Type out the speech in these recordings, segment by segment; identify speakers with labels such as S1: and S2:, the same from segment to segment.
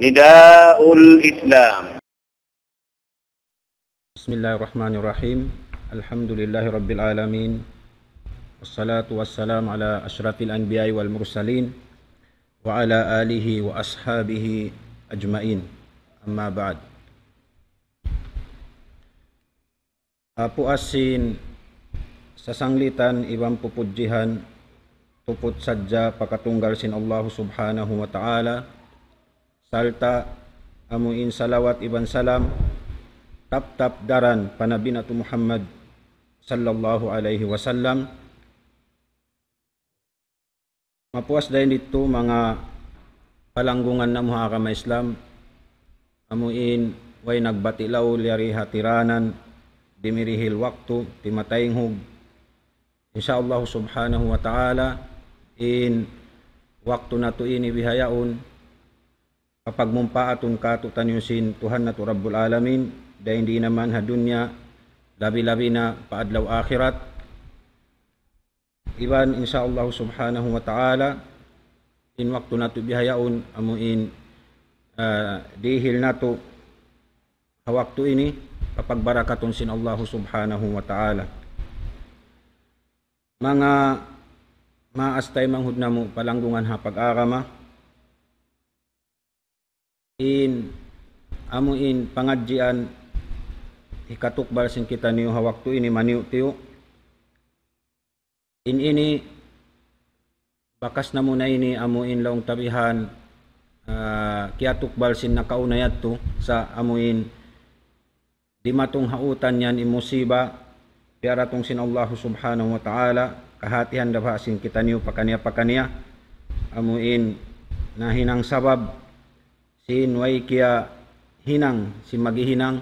S1: نداء الإسلام بسم الله الرحمن الرحيم الحمد لله رب العالمين والصلاة والسلام على أشرف الأنبياء والمرسلين وعلى آله وأصحابه أجمعين أما بعد Puasin sa sanglitan ibang pupudjihan tupod sadya pakatunggal sin Allah subhanahu wa ta'ala salta amuin salawat iban salam tap tap daran panabi nato Muhammad sallallahu alaihi wasallam mapuas dahil dito mga palanggungan na mga kama-Islam amuin way nagbatilaw liari hatiranan dimirihil waktu timatayng hug insyaallah subhanahu wa ta'ala in waktu na to ini bihayaon Mapagmumpa atong katutan yung sin Tuhan na Rabbul Alamin dahil hindi naman hadunya labi-labi na paadlaw akhirat. Iban insyaallah subhanahu wa ta'ala in waktu nato bihayaon amuin uh, dihil ha waktu ini kapagbarakaton sin Allah subhanahu wa ta'ala mga maastay manghud na mo palanggungan ha pag-arama in amuin pangajian hikatukbal sing kita niu waktu ini maniu tiu in ini bakas na ini amuin laung tabihan uh, ah, kiatukbal sin nakaunayat tu sa amuin dimatong hautan yan imusiba tung sin Allah subhanahu wa ta'ala kahatihan dapasin kita niu pakania pakania amuin nahinang sabab si Nuay Kia Hinang, si Magihinang.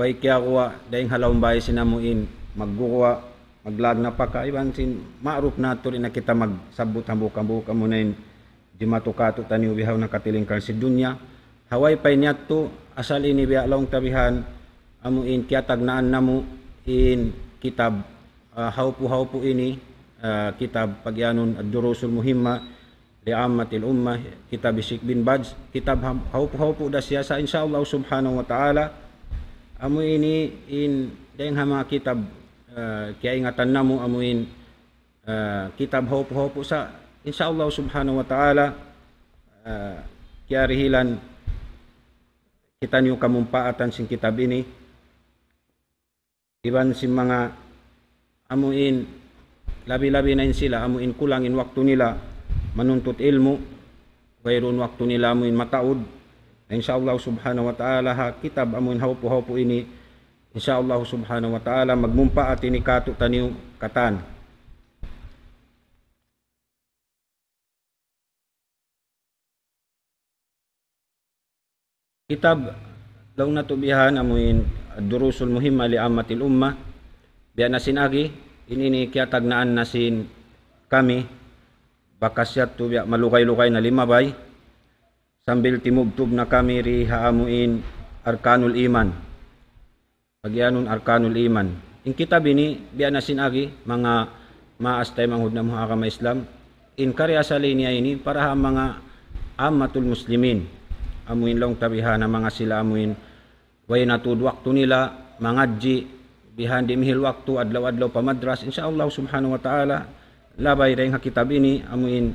S1: Way Kia Kuwa, daing halawang bahay sinamuin, maggukuwa, maglag na pa ka, iban sin maarup na tuloy na kita magsabot ang bukang-bukang mo na yun, di matukato taniw bihaw na katiling si dunya. Haway pa niya to, asal ini biya laong tabihan, amuin kaya tagnaan na mo in kitab, uh, ah, hawpo-hawpo ini, uh, kitab pagyanon at durusul muhimma, liammatil ummah kitab Sheikh bin Baz kitab haupo-haupo da siya sa insyaallah subhanahu wa ta'ala amu ini in dayang hama kitab uh, eh, kaya ingatan namo amo in uh, kitab haupo-haupo sa insyaallah subhanahu wa ta'ala uh, eh, kaya rihilan kita niyo kamumpaatan sing kitab ini iban si mga amu in labi-labi na sila in kulangin waktu nila manuntut ilmu gayron waktu nila amoy makaud insyaallah subhanahu wa ta'ala ha kitab amoy hawpo-hawpo ini insyaallah subhanahu wa ta'ala magmumpa at ini taniw katan kitab law natubihan amuin durusul muhimma li ammatil umma biya nasin agi inini kiyatag naan nasin kami bakasyat tuya malukay-lukay na lima bay sambil timugtog na kami ri haamuin arkanul iman pagyanon arkanul iman in kita bini biya na sinagi mga maas tayo manghud na mga kama Islam in karya sa linya ini para ha mga amatul muslimin amuin long tabihan na mga sila amuin way natud waktu nila mangadji bihan di waktu adlaw-adlaw pa madras insyaallah subhanahu wa ta'ala labay ring hakitab ini amuin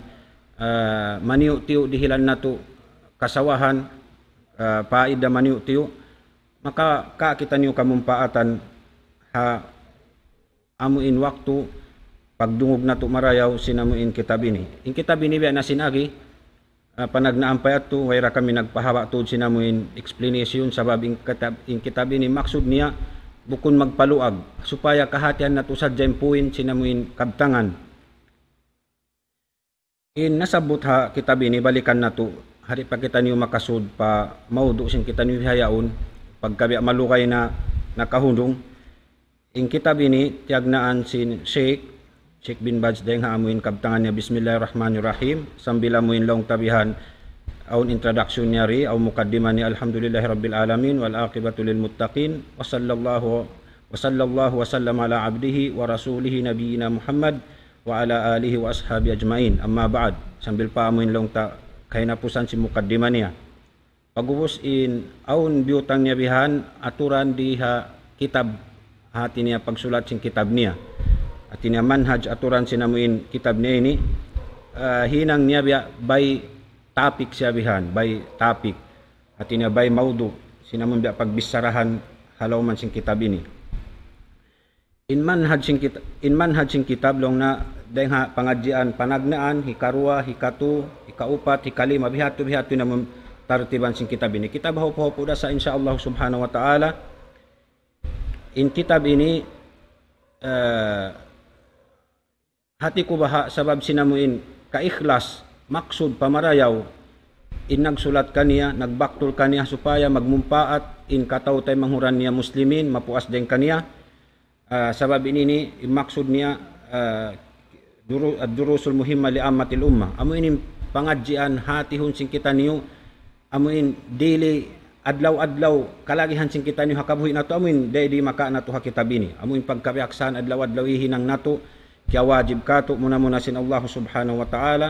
S1: uh, maniu tiu dihilan natu kasawahan uh, eh, paid da maniu tiu maka ka kita niu kamumpaatan ha amuin waktu pagdungog natu marayaw sinamuin kitab ini in kitab ini biya nasinagi uh, eh, at tu wayra kami nagpahawa tu sinamuin explanation sabab in kitab in kitab ini maksud niya bukun magpaluag supaya kahatian natu sa jempuin sinamuin kabtangan in nasa butha kita balikan na to hari pa kita niyo makasud pa maudo sing kita niyo hayaon pagkabi malukay na nakahundong in kita bini tiagnaan sin Sheikh Sheikh bin Bajdeng haamuin kabtangan niya Bismillahirrahmanirrahim sambil muin long tabihan aun introduction niya ri aun mukaddima ni alhamdulillahi rabbil alamin wal aqibatu lil muttaqin wa sallallahu wa sallallahu wa sallam ala abdihi wa rasulihi nabiyina Muhammad wa ala alihi wa ashabi ajmain. Amma ba'd, sambil paamuin lang ta kahinapusan si mukaddima niya. Pagubos in aun biutang niya bihan aturan diha kitab hati niya pagsulat sing kitab niya. At niya manhaj aturan sinamuin kitab niya ini uh, hinang niya biya by topic siya bihan, by topic. At niya by maudu sinamun biya pagbisarahan halaw sing kitab ini. Inman manhajing kitab in manhajing kitab long na dengha pangajian panagnaan hikarua hikatu hikaupat hikalima bihatu bihatu na tartiban sing kitab ini kita bahu bahu pula sa Allah subhanahu wa taala in kitab ini uh, hatiku baha sabab sinamuin kaikhlas maksud pamarayaw in nagsulat kaniya nagbaktul kaniya supaya magmumpaat in kataw tay manghuran niya muslimin mapuas deng kaniya uh, sabab ini ni maksud niya uh, durusul muhimma li ammatil umma amo ini pangadjian sing kita niyo amo in daily adlaw-adlaw kalagihan sing kita niyo hakabuhi nato amo in di maka nato hakitab ini amo in pagkabiaksan adlaw-adlaw hinang nato kaya wajib kato muna muna sin Allah subhanahu wa ta'ala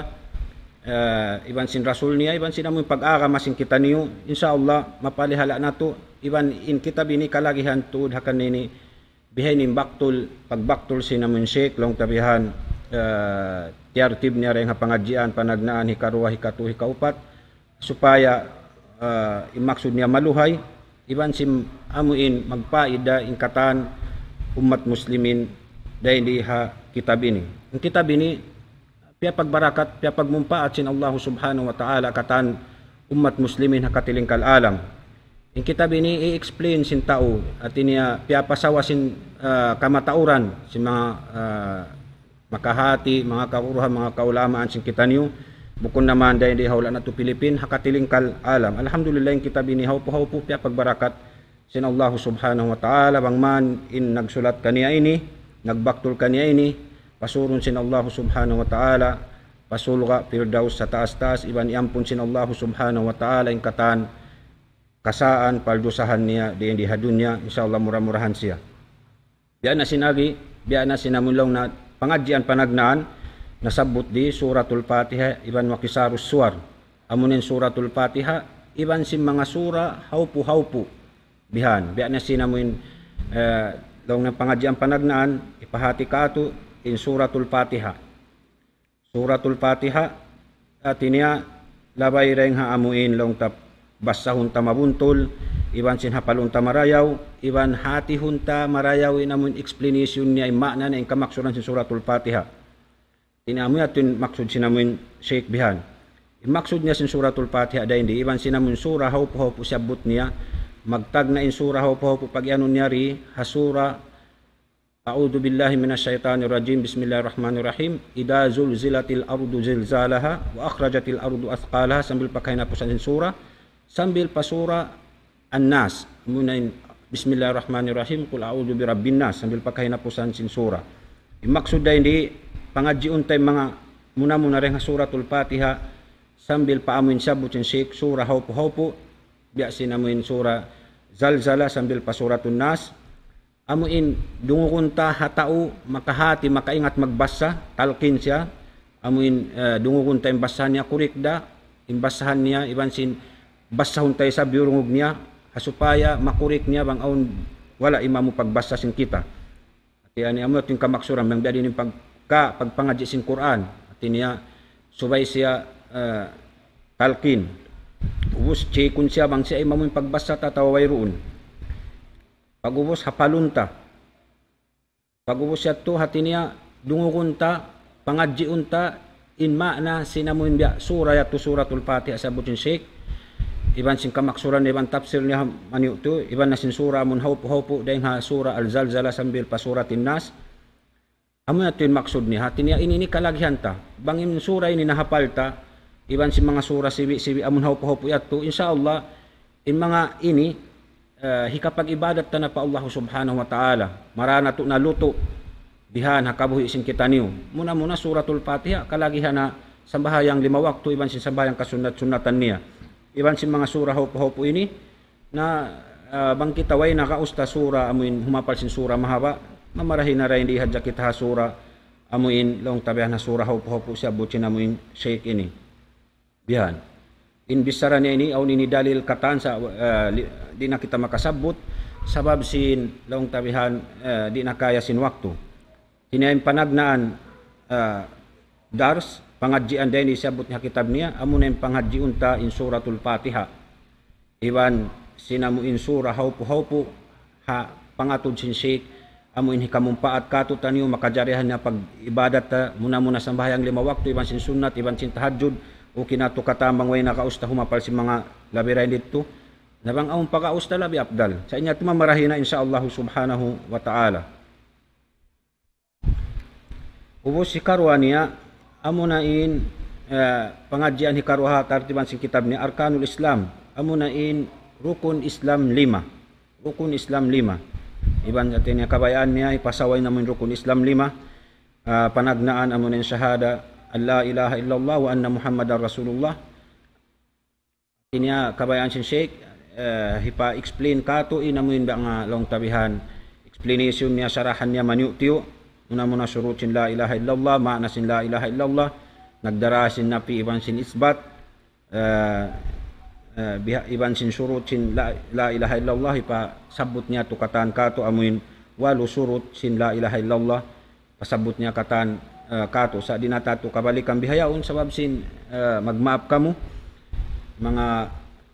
S1: uh, iban sin rasul niya iban sin amoy pag-aga masin kita niyo insyaallah mapalihala nato iban in kitab ini kalagihan tuod hakan nini behind him pagbaktul sinamun si long tabihan uh, ah, tiar tibnya nga pangajian panagnaan hikaruwa hikatu hikaupat supaya uh, imaksud niya maluhay iban sim amuin magpaida ingkatan umat muslimin dahil diha kitab ini ang kitab ini pia pagbarakat pia pagmumpa at sin Allah subhanahu wa ta'ala katan umat muslimin hakatiling kalalam kita bini i-explain sin tao at ini ah, piapasawa sin uh, kamatauran sin mga uh, makahati, mga kauruhan, mga kaulamaan sin kita niyo bukod naman dahil di hawla na to Pilipin hakatiling kal alam alhamdulillah yung kitab ini haupo haupo haw pagbarakat sin Allah subhanahu wa ta'ala bang man in nagsulat kaniya ini nagbaktul kaniya ini pasuron sin Allah subhanahu wa ta'ala pasulga pirdaus sa taas-taas iban iampun sin Allah subhanahu wa ta'ala in katan kasaan paldusahan niya di indi hadunya insyaallah murah-murahan siya biya na sinagi biya na sinamulong na pangajian panagnaan nasabot di suratul fatiha iban makisarus suar amunin suratul fatiha iban sim mga sura haupu-haupu bihan biya na sinamuin eh, long na pangajian panagnaan ipahati ka ato in suratul fatiha suratul fatiha at niya labay reng haamuin long tap basta hunta mabuntol, iban sinhapalunta marayaw, iban hati hunta marayaw inamun explanation niya imakna na kamaksuran si suratul fatiha. Inamoy atin maksud sinamin sheikh bihan. Imaksud niya sin suratul fatiha da hindi, iban sinamin sura haupo-haupo sabot niya, magtag na in sura haupo-haupo pag ano niya ri, hasura A'udhu billahi minasyaitanir rajim. Bismillahirrahmanirrahim. Ida zulzilatil ardu zilzalaha wa akhrajatil ardu asqalaha sambil pagkain na po sa sura sambil pasura an-nas. Muna in Bismillahirrahmanirrahim, kul a'udzu birabbin nas, sambil pagkahinapusan sin sura. Imaksud dahil di pangaji tay mga muna muna reng suratul fatiha sambil paamuin sabot sin sik sura haupo-haupo biya sinamuin sura zalzala sambil pasuratun nas amuin dungukunta hatao makahati makaingat magbasa talkin siya amuin uh, eh, dungukunta imbasahan niya kurikda imbasahan niya ibansin basahon tayo sa birungog niya, hasupaya, makurik niya, bang aon, wala ima mo pagbasa sing kita. At yan amo ating kamaksuran, bang dali ng pagka, pagpangadya sing Quran. At niya, subay siya, uh, ah, talkin. Ubus, chikun siya, bang siya ima mo pagbasa, tataway roon. Pagubos, hapalunta. Pagubos siya to, hati niya, dungukunta, pangadjiunta, in ma'na sinamuin biya, sura yato suratul fatiha sa butin iban sin kamaksuran iban tafsir niya anyo to iban na sinsura mun hawpo-hawpo dahil ha sura al-zalzala sambil pa pasuratin nas amo na to maksud niya tiniya ni kalagyan ta bangin sura ini nahapal ta iban sin mga sura siwi siwi amun hawpo-hawpo yat to insyaallah in mga ini uh, eh, hikapag ibadat ta na pa Allah subhanahu wa taala marana to na luto bihan hakabuhi isin kita niyo muna muna suratul fatiha kalagihan na sambahayang lima waktu iban sin sambayang kasunat-sunatan niya iban si mga sura hopo-hopo ini na uh, bangkitaway nakausta sura amuin humapal sin sura mahaba mamarahin na rin dihadya kita sura amuin long tabihan na sura hopo-hopo siya butin amuin shake ini bihan inbisara niya ini aw ni dalil kataan sa uh, di na kita makasabot sabab sin long tabihan uh, di na kaya sin waktu hinayang panagnaan uh, dars panghajian din isabot nga kitab niya amo na panghaji unta in suratul Fatiha iwan sinamu in sura haupu hawpo ha pangatod sinsik amo in hikamumpaat kato tanyo makajarihan na pag ibadat ta muna muna sambayang lima wakto iban sin sunnat iban sin tahajjud o kinato katamang way nakausta humapal si mga labiray dito nabang among pakausta labi abdal sa inya tumamarahin na insyaallah subhanahu wa ta'ala ubos si Karwania amunain ya, pengajian hikaruha tartiban si kitab ni arkanul Islam amunain rukun Islam lima rukun Islam lima iban jatinya kabayaan niya ipasaway namin rukun Islam lima uh, panagnaan amunin syahada Allah ilaha illallah wa anna Muhammadar Rasulullah inya kabayaan sin Sheikh uh, eh, hipa explain kato inamuin ba nga long tabihan explanation niya sarahan niya manyuk tiyo Una muna surutin la ilaha illallah, ma'nasin la ilaha illallah, nagdarasin na pi iban sin isbat, uh, uh, iban sin syurutin la, la ilaha illallah, ipa sabut niya tu kato amuin walo surut sin la ilaha illallah, pasabut niya kataan uh, kato sa dinatato kabalikan bihayaon sabab sin uh, magmaap kamo mga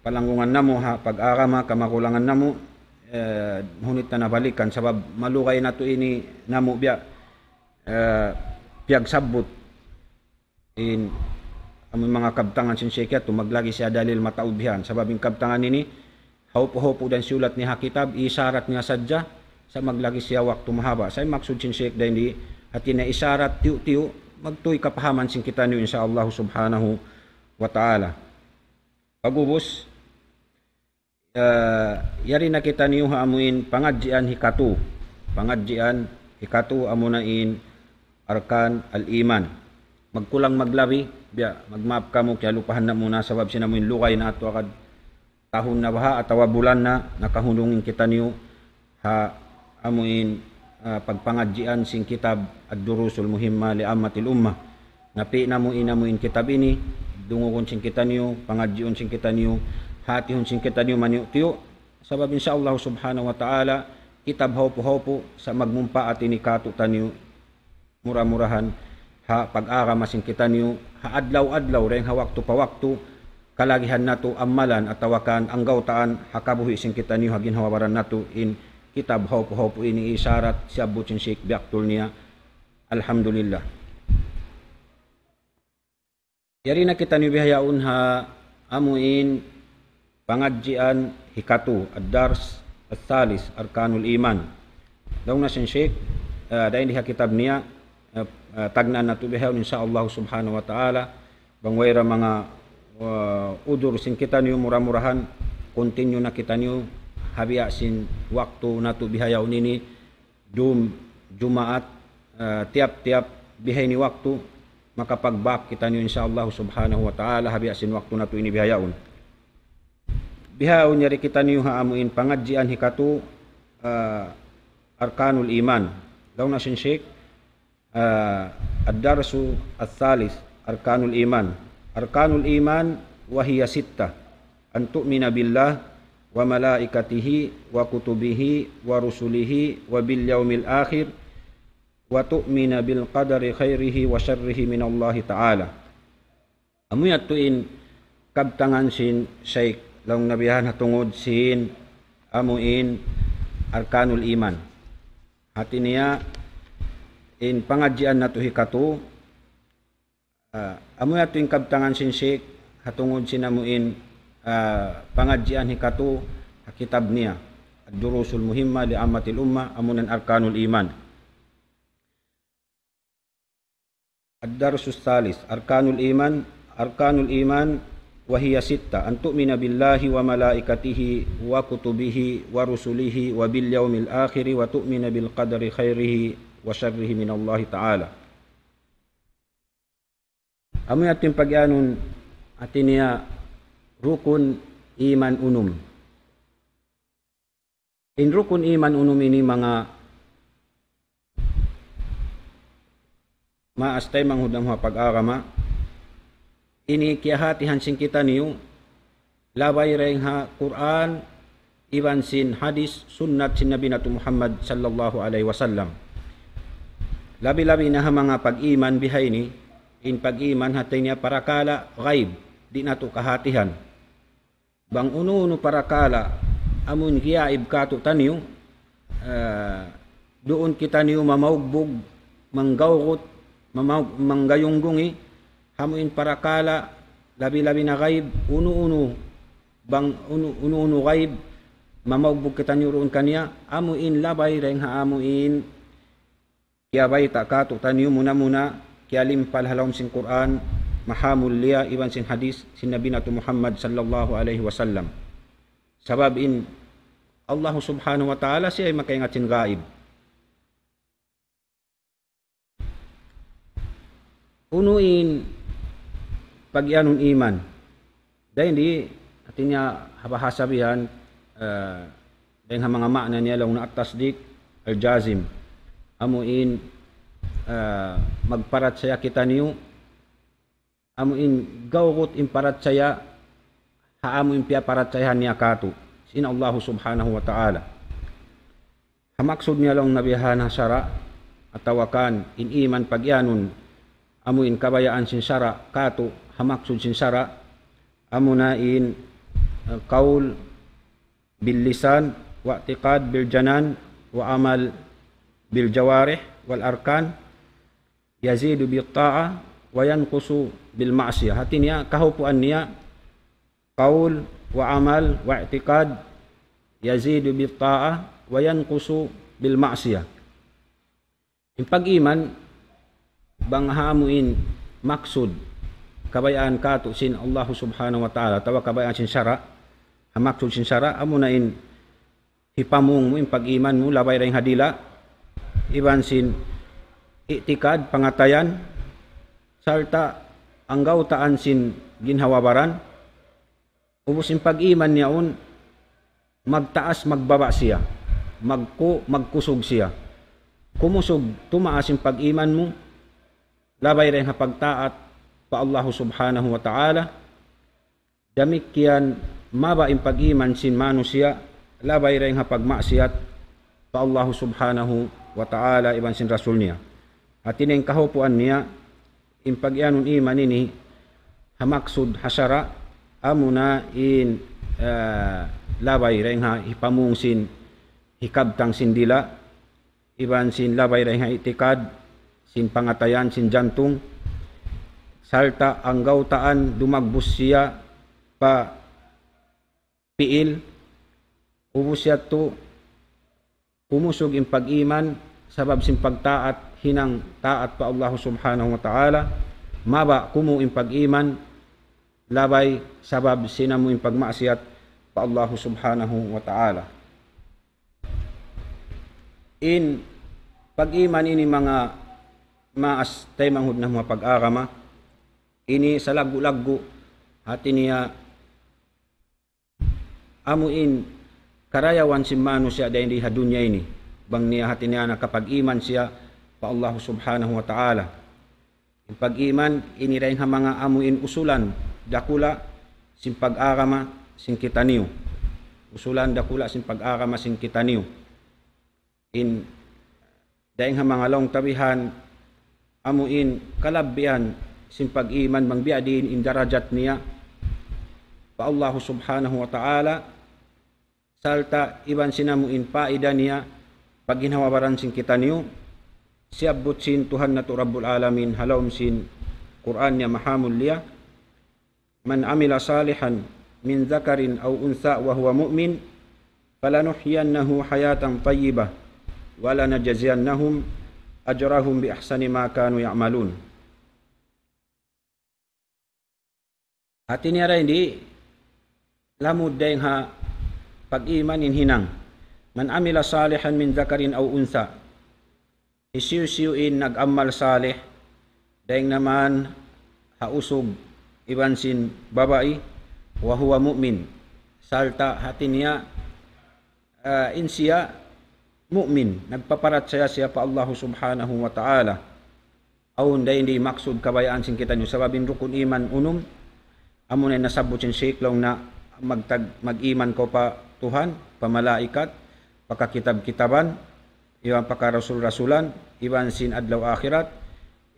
S1: palanggungan namo ha pag-arama kamakulangan namo eh, hunit na nabalikan sabab malukay na to ini namo biya uh, ah, piagsabot in among mga kabtangan sin siya tumaglagi siya dalil mataubhan sa babing kabtangan ini haupo-haupo dan sulat ni Hakitab isarat niya sadya sa maglagi siya waktu mahaba say maksud sin siya dahil at ina isarat tiu-tiu magtuy kapahaman sin kita niyo Allah subhanahu wa ta'ala pagubos uh, yari nakita niyo haamuin pangadjian hikatu pangadjian hikatu amunain arkan al-iman. Magkulang maglabi, biya, magmap ka mo, kaya lupahan na muna sa wabsin mo yung lukay na ato akad tahon na baha atawa bulan na nakahunungin kita niyo ha amuin uh, ah, pagpangadjian sing kitab at durusul muhimma li ammatil umma napi na mo inamuin kitab ini dungugon sing kita niyo pangadjion sing kita niyo hatihon sing kita niyo manyo tiyo sabab insya Allah subhanahu wa ta'ala kitab hawpo hawpo sa magmumpa at inikato tanyo murah-murahan ha pag-ara kita niyo ha adlaw-adlaw ren ha waktu pa waktu, kalagihan nato amalan at tawakan ang gautaan ha kabuhi sing kita niyo hagin hawaran nato in kitab hope hope ini isarat si Abu Chinsik biaktul niya Alhamdulillah Yari na kita niyo bihayaun ha amuin pangadjian hikatu ad-dars at thalis arkanul iman daw na sinsik uh, eh, dahil diha kitab niya tagnan na tubihaw ni sa Allah subhanahu wa ta'ala waira mga uh, udur sing kita niyo murah-murahan continue na kita niyo habiya sin waktu na tubihayaw nini dum jumaat uh, tiap-tiap bihay ni waktu makapagbak kita niyo Allah subhanahu wa ta'ala habiya sin waktu na ini bihayaon bihayaw nyari kita niyo haamuin pangajian hikatu uh, arkanul iman daw na sin syekh uh, ad-darsu ats-tsalis arkanul iman. Arkanul iman wahiya Sitta An billah wa malaikatihi wa kutubihi wa rusulihi wa bil yaumil akhir wa tu'mina bil qadari khairihi wa syarrihi min Allah taala. Amuyatuin kabtangan sin syekh lang nabihan hatungod sin amuin arkanul iman. Hati niya in pangajian nato hikato uh, ah, amo ato ya in kabtangan sinsik hatungod sinamuin uh, ah, pangajian hikato kitab niya durusul muhimma li amatil umma amunan arkanul iman ad-darsus salis arkanul iman arkanul iman wa hiya sitta an tu'mina billahi wa malaikatihi wa kutubihi wa rusulihi wa bil yaumil akhir wa tu'mina bil qadri khairihi وشره من الله تعالى Amo ating pagyanon atin niya rukun iman unum. In rukun iman unum ini mga maastay manghudam ha pag-arama ini kiyahatihan sing kita niyo labay reng ha Quran iban sin hadis sunnat sin Nabi Muhammad sallallahu alaihi wasallam. Labi-labi na ha mga pag-iman bihay ni, in pag-iman hatay niya parakala gaib di nato kahatihan. Bang uno-uno parakala, amun giyaib kato taniyo, uh, doon kita niyo mamaugbog, manggawgot, mamaug, manggayunggungi, hamuin parakala, labi-labi na gaib uno-uno, bang uno-uno ghaib, mamaugbog kita niyo roon kaniya, amuin labay reng haamuin yabay taka tutan yu muna muna kialim palhalawm sin Quran mahamul liya iban sin hadis sin Nabi nato Muhammad sallallahu alaihi wasallam. Sabab in Allah subhanahu wa ta'ala siya ay makaingat sin gaib. Unuin pagyanon iman. Dahil di atin niya habahasabihan uh, eh, dahil mga makna niya lang na at-tasdik al-jazim amuin uh, magparat saya kita niyo amuin gawgot imparat saya haamuin pia parat saya niya kato sin Allah subhanahu wa ta'ala hamaksud niya lang nabihana sara at tawakan in iman pagyanun amuin kabayaan sin sara kato hamaksud sin sara amunain uh, kaul bil lisan wa tiqad bil janan wa amal bil jawarih wal arkan yazidu bi ta'a wa yanqusu bil ma'siyah hatinya kehupuan ania qaul wa amal wa i'tiqad yazidu bi ta'a wa yanqusu bil ma'siyah impag iman banghamuin maksud kabayaan katu sin Allah subhanahu wa ta'ala tawa kabayaan sin syara maksud sin syara amunain hipamung mo impag iman mo labay ring hadila ibansin itikad pangatayan sarta anggaw taan sin ginhawabaran ubos in pag-iman niyaon magtaas magbaba siya magku magkusog siya kumusog tumaas in pag-iman mo labay rin hapagtaat pa Allah subhanahu wa ta'ala damik kiyan maba in pag-iman sin manusia labay rin hapagmaksiyat pa Allah subhanahu wa ta'ala iban sin rasul niya. At ining kahupuan niya, impagyanon iman nini, hamaksud hasara, amuna in uh, labay rin ha, sin, hikabtang sindila, iban sin labay rin ha itikad, sin pangatayan, sin jantung, salta ang gautaan, dumagbus siya, pa piil, ubus siya to, pumusog in pag-iman sabab sin pagtaat hinang taat pa Allah subhanahu wa ta'ala maba kumu in pag-iman labay sabab sinamu in pagmaasiat pa Allah subhanahu wa ta'ala in pag-iman ini mga maas tay manghud na mga pag-arama ini sa lagu-lagu hati niya amuin karayawan si mano siya dahil di hadunya ini bang niya hati na kapag iman siya pa Allah subhanahu wa ta'ala pag iman inirain ha mga amuin usulan dakula sin pag-arama sin kitaniyo usulan dakula sin pag-arama sin kitaniyo in dahil ha mga long tabihan amuin kalabian sin pag-iman bang biadin in darajat niya pa Allah subhanahu wa ta'ala salta iban sinamu in idania, pag hinawabaran sin kita niyo siabot sin Tuhan na to Rabbul Alamin halom sin Quran niya mahamul liya man amila salihan min zakarin aw unsa wa huwa mu'min falanuhyiyannahu hayatan tayyibah wa lanajziyannahum ajrahum bi ahsani ma kanu ya'malun Hati ni ada ini lamud deng ha pag in hinang. Man amila salihan min zakarin aw unsa. Isiyusiyuin nag-amal salih. Daing naman hausog iban sin babae wa huwa mu'min. Salta hati niya uh, ah, insiya mu'min. Nagpaparat siya siya pa Allah subhanahu wa ta'ala. Aun day hindi maksud kabayaan sin kita niyo. Sababin rukun iman unum. Amo na nasabot sin siklong na magtag mag-iman ko pa Tuhan, pamalaikat, pakakitab-kitaban, iban pakarasul-rasulan, iban sin adlaw akhirat,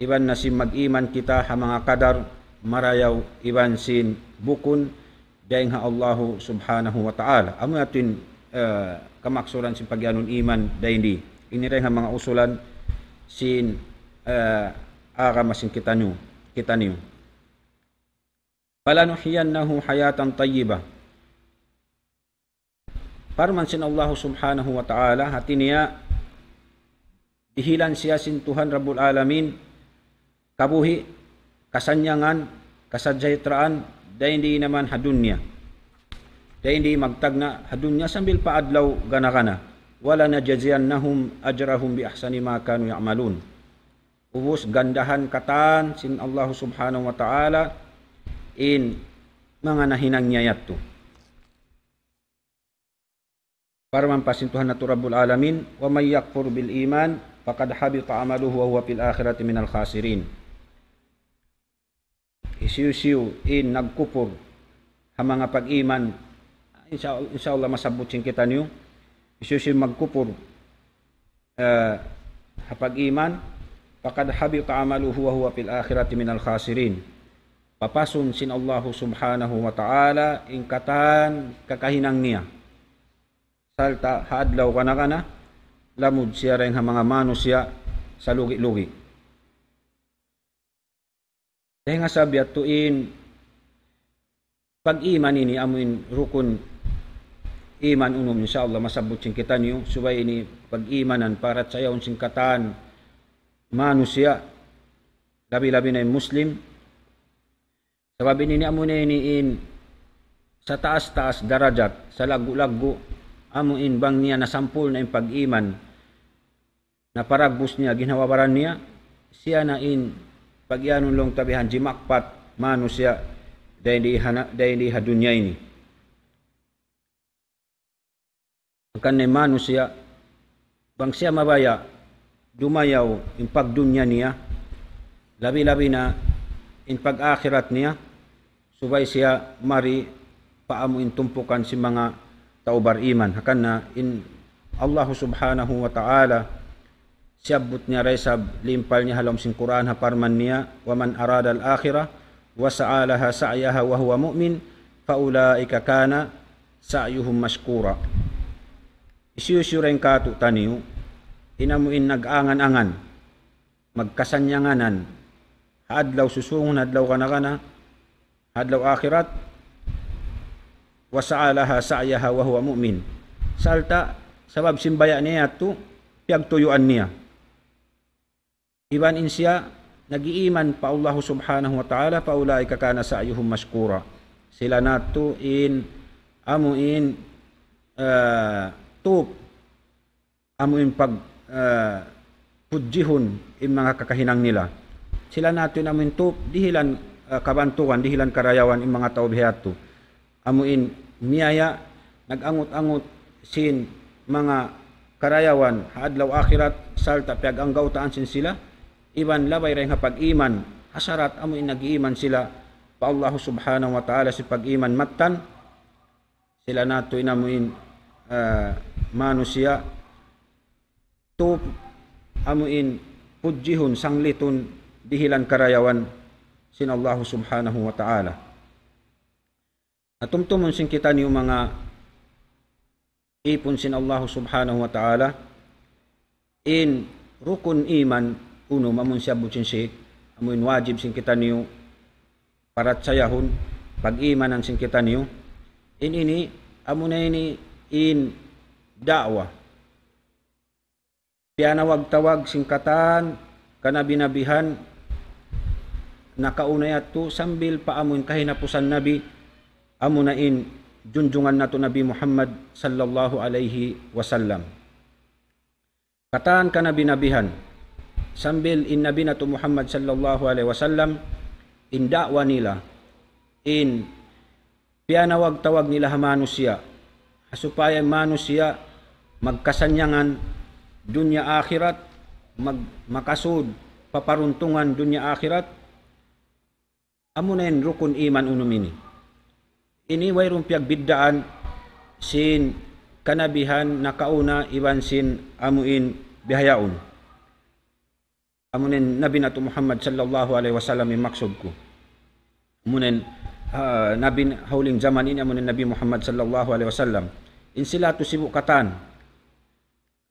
S1: iban na sin mag-iman kita ha mga kadar, marayaw iban sin bukun, dayang ha Allahu subhanahu wa ta'ala. Amo natin uh, kamaksuran sin pagyanon iman dayndi. Inireng ha mga usulan sin uh, eh, aga masin kita niyo. Kita niyo. Falanuhiyannahu hayatan tayyiba Parmansin Allah subhanahu wa ta'ala hati niya ihilan siya sin Tuhan Rabbul Alamin kabuhi kasanyangan kasadjaytraan day hindi naman hadunya day hindi magtagna hadunya sambil paadlaw ganakana wala na jazian nahum ajrahum bi ahsani ma kanu ya'malun ubos gandahan katan sin Allah subhanahu wa ta'ala in mga nahinang niya yato. Parman pasintuhan na turabul alamin, wa may yakfur bil iman, faqad habita amaluhu wa huwa fil akhirati minal khasirin. Isiyusiyo in nagkupur ha mga pag-iman. Insyaallah insyaallah masabutin kita niyo. Isiyusiyo magkupur uh, eh, ha pag-iman, faqad habita amaluhu wa huwa fil akhirati minal khasirin papasun sin Allah subhanahu wa ta'ala ingkatan kakahinang niya salta hadlaw kana kana lamud siya rin ha mga mano sa lugi-lugi. Dahil nga sabi at tuin pag-iman ini amin rukun iman unom niyo Allah masabot sing kita niyo subay ini pag-imanan para sa iyon sing kataan mano labi-labi na muslim sabab ini ni amo in sa taas-taas darajat sa lagu-lagu among inbang niya na sampul na pag-iman na paragbus niya ginawawaran niya siya na in pagyanon long tabihan jimakpat mano siya dahil di hana dahil di hadunya ini ang kanay mano siya bang siya mabaya dumayaw in pagdunya niya labi-labi na in pag-akhirat niya subay siya mari paamo in tumpukan si mga taubar iman hakanna in Allah subhanahu wa ta'ala siyabut niya resab limpal niya halom sing Quran ha parman niya wa man aradal akhirah wa sa'alaha sa'yaha wa huwa mu'min faulaika kana sa'yuhum mashkura isyusyuren kato taniyo inamuin nag-angan-angan magkasanyanganan hadlaw susungon hadlaw kanakana hadlaw akhirat wasa'a laha sa'yaha wa huwa mu'min. Salta sabab simbaya niya tu piagtuyuan niya. Iban insya nagiiman pa Allah subhanahu wa ta'ala pa ulai kakana sa'yuhum maskura. Sila natu in amuin uh, ah, tup amuin pag uh, ah, pudjihon in mga kakahinang nila. Sila nato amuin tup dihilan uh, ah, kabantukan, dihilan karayawan in mga tao bihato amuin miyaya nagangut-angut sin mga karayawan haadlaw akhirat salta piag ang gautaan sin sila iban labay ray nga pag-iman hasarat amuin nag-iiman sila pa Allah subhanahu wa ta'ala si pag-iman mattan sila nato inamuin uh, ah, manusia to amuin pudjihon sangliton dihilan karayawan sin Allah subhanahu wa ta'ala Atumtumon sin kita niyo mga ipon sin Allah subhanahu wa ta'ala in rukun iman uno mamun siya butin si amun wajib sin kita niyo para tsayahon pag imanan sin kita niyo in ini amun ini in da'wa pianawag-tawag singkatan kanabinabihan nakaunay tu sambil paamun kahinapusan nabi amo in junjungan nato Nabi Muhammad sallallahu alaihi wasallam. Kataan ka na binabihan, sambil in Nabi nato Muhammad sallallahu alaihi wasallam, in dakwa nila, in pianawag tawag nila manusia, asupaya manusia magkasanyangan dunya akhirat, mag, makasud, paparuntungan dunya akhirat, amo in rukun iman unumini. ini wairun piak biddaan sin kanabihan nakauna iwan sin amuin bihayaun amunin nabi natu Muhammad sallallahu alaihi wasallam maksudku amunin uh, nabi hauling zaman ini amunin nabi Muhammad sallallahu alaihi wasallam insilatu sibuk katan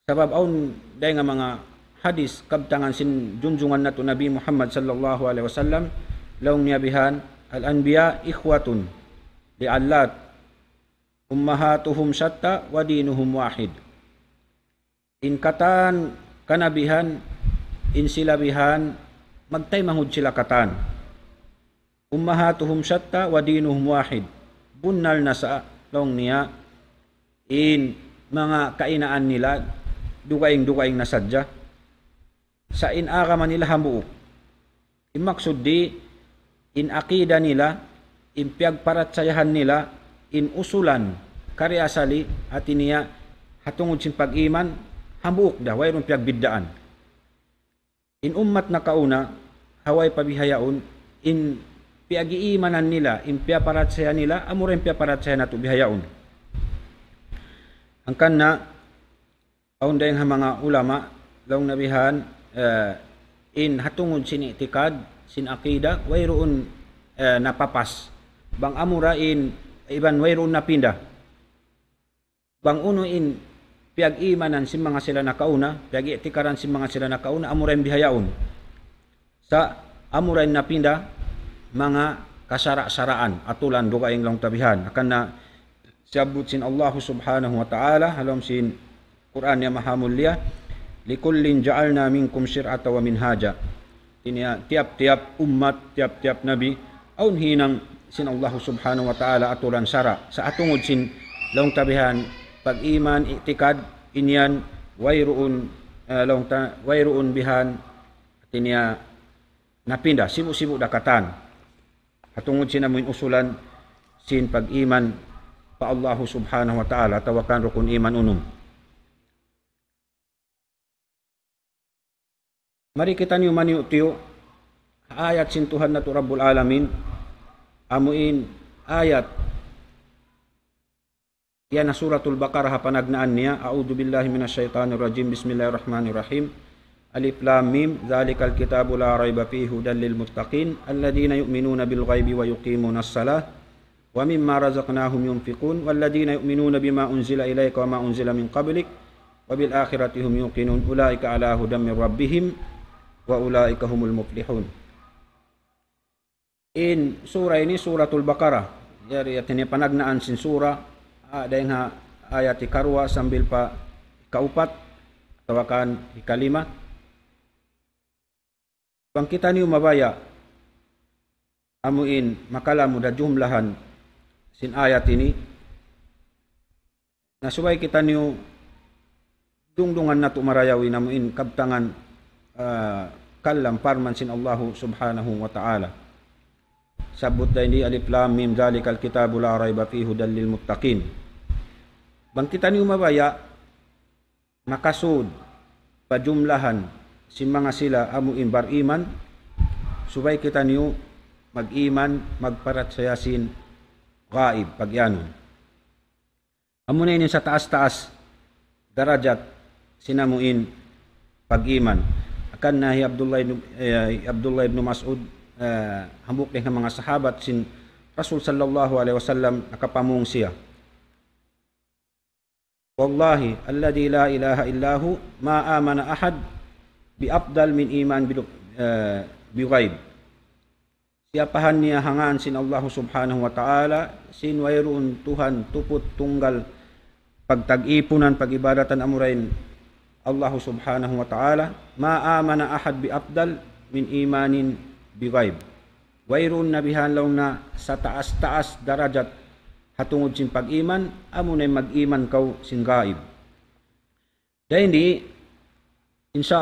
S1: sebab aun day nga mga hadis kabtangan sin junjungan natu nabi Muhammad sallallahu alaihi wasallam laung niyabihan al anbiya ikhwatun لعلات ummahatuhum syatta wa dinuhum wahid. in katan kanabihan insilabihan magtay mahud sila katan. Ummahatuhum syatta wa dinuhum wahid. Bunnal na sa long niya in mga kainaan nila dukaing na sadya sa inara man nila hamuok. Imaksud di in akida nila impyag paratsayahan nila in usulan karyasali at iniya hatungod sin pag-iman hambuok da wayron piyag biddaan in ummat na kauna haway pabihayaon in piagiimanan nila in piaparatsayan nila amura in piaparatsayan nato bihayaon ang kanna aun dayang ha mga ulama daw nabihan uh, in hatungod sin itikad sin akida wayroon uh, eh, napapas bang amura in iban wayrun na pinda bang uno in piag imanan si mga sila nakauna piag itikaran si mga sila nakauna amura in bihayaon sa amura in napinda mga kasara-saraan atulan dugayng long tabihan akan na sabut sin Allah subhanahu wa ta'ala halom sin Quran ya mahamul liya likullin ja'alna minkum syir'ata wa minhaja tiap-tiap umat tiap-tiap nabi aun hinang sin Allah subhanahu wa ta'ala aturan sara sa atungod sin laong tabihan pag-iman itikad inyan wayroon uh, eh, laong ta, wayroon bihan tinya napinda sibo-sibo dakatan atungod sin amoy usulan sin pag-iman pa Allah subhanahu wa ta'ala tawakan rukun iman unum Mari kita niyo maniyo tiyo ayat sintuhan na to Rabbul Alamin amuin ayat Yan na suratul Baqarah panagnaan niya. a'udzu billahi minasyaitanir rajim. Bismillahirrahmanirrahim. Alif Lam Mim. Zalikal kitabu la raiba fihi hudan lil muttaqin alladziina yu'minuuna bil ghaibi wa yuqimuna as wa mimma razaqnahum yunfiqun walladziina yu'minuuna bima unzila ilayka wa ma unzila min qablik wa bil akhirati hum yuqinun ulaika ala hudan min rabbihim wa ulaika humul muflihun. in surah ini suratul Baqarah. Jadi ini panagnaan sin surah ada yang ayat karwa sambil pa kaupat atau akan bang kita ni mabaya amuin makalamu dan jumlahan sin ayat ini nah supaya kita ni dungdungan natu marayawi namuin kabtangan uh, kalam parman sin Allahu subhanahu wa ta'ala ini alif lam mim zalikal kitabu la raiba fihi hudal lil muttaqin. Bang ni umabaya makasud pajumlahan si mga sila amu imbar iman subay kita niyo mag-iman magparat sa yasin gaib pagyanon. Amo na sa taas-taas darajat sinamuin pag-iman. Akan na Abdullah ibn, eh, Abdullah ibn Mas'ud uh, ah, hambok din mga sahabat sin Rasul sallallahu alaihi wasallam nakapamung siya. Wallahi alladhi la ilaha illahu ma amana ahad bi afdal min iman bi uh, bi ghaib. Siapahan niya hangan sin Allah subhanahu wa ta'ala sin wayroon Tuhan tupot tunggal pagtag-ipunan pagibadatan amurain Allah subhanahu wa ta'ala ma amana ahad bi afdal min imanin B5. Wayrun nabihalaw na sa taas-taas darajat hatungod sin pag-iman, amunay mag-iman kaw sin gaib. Dahil insya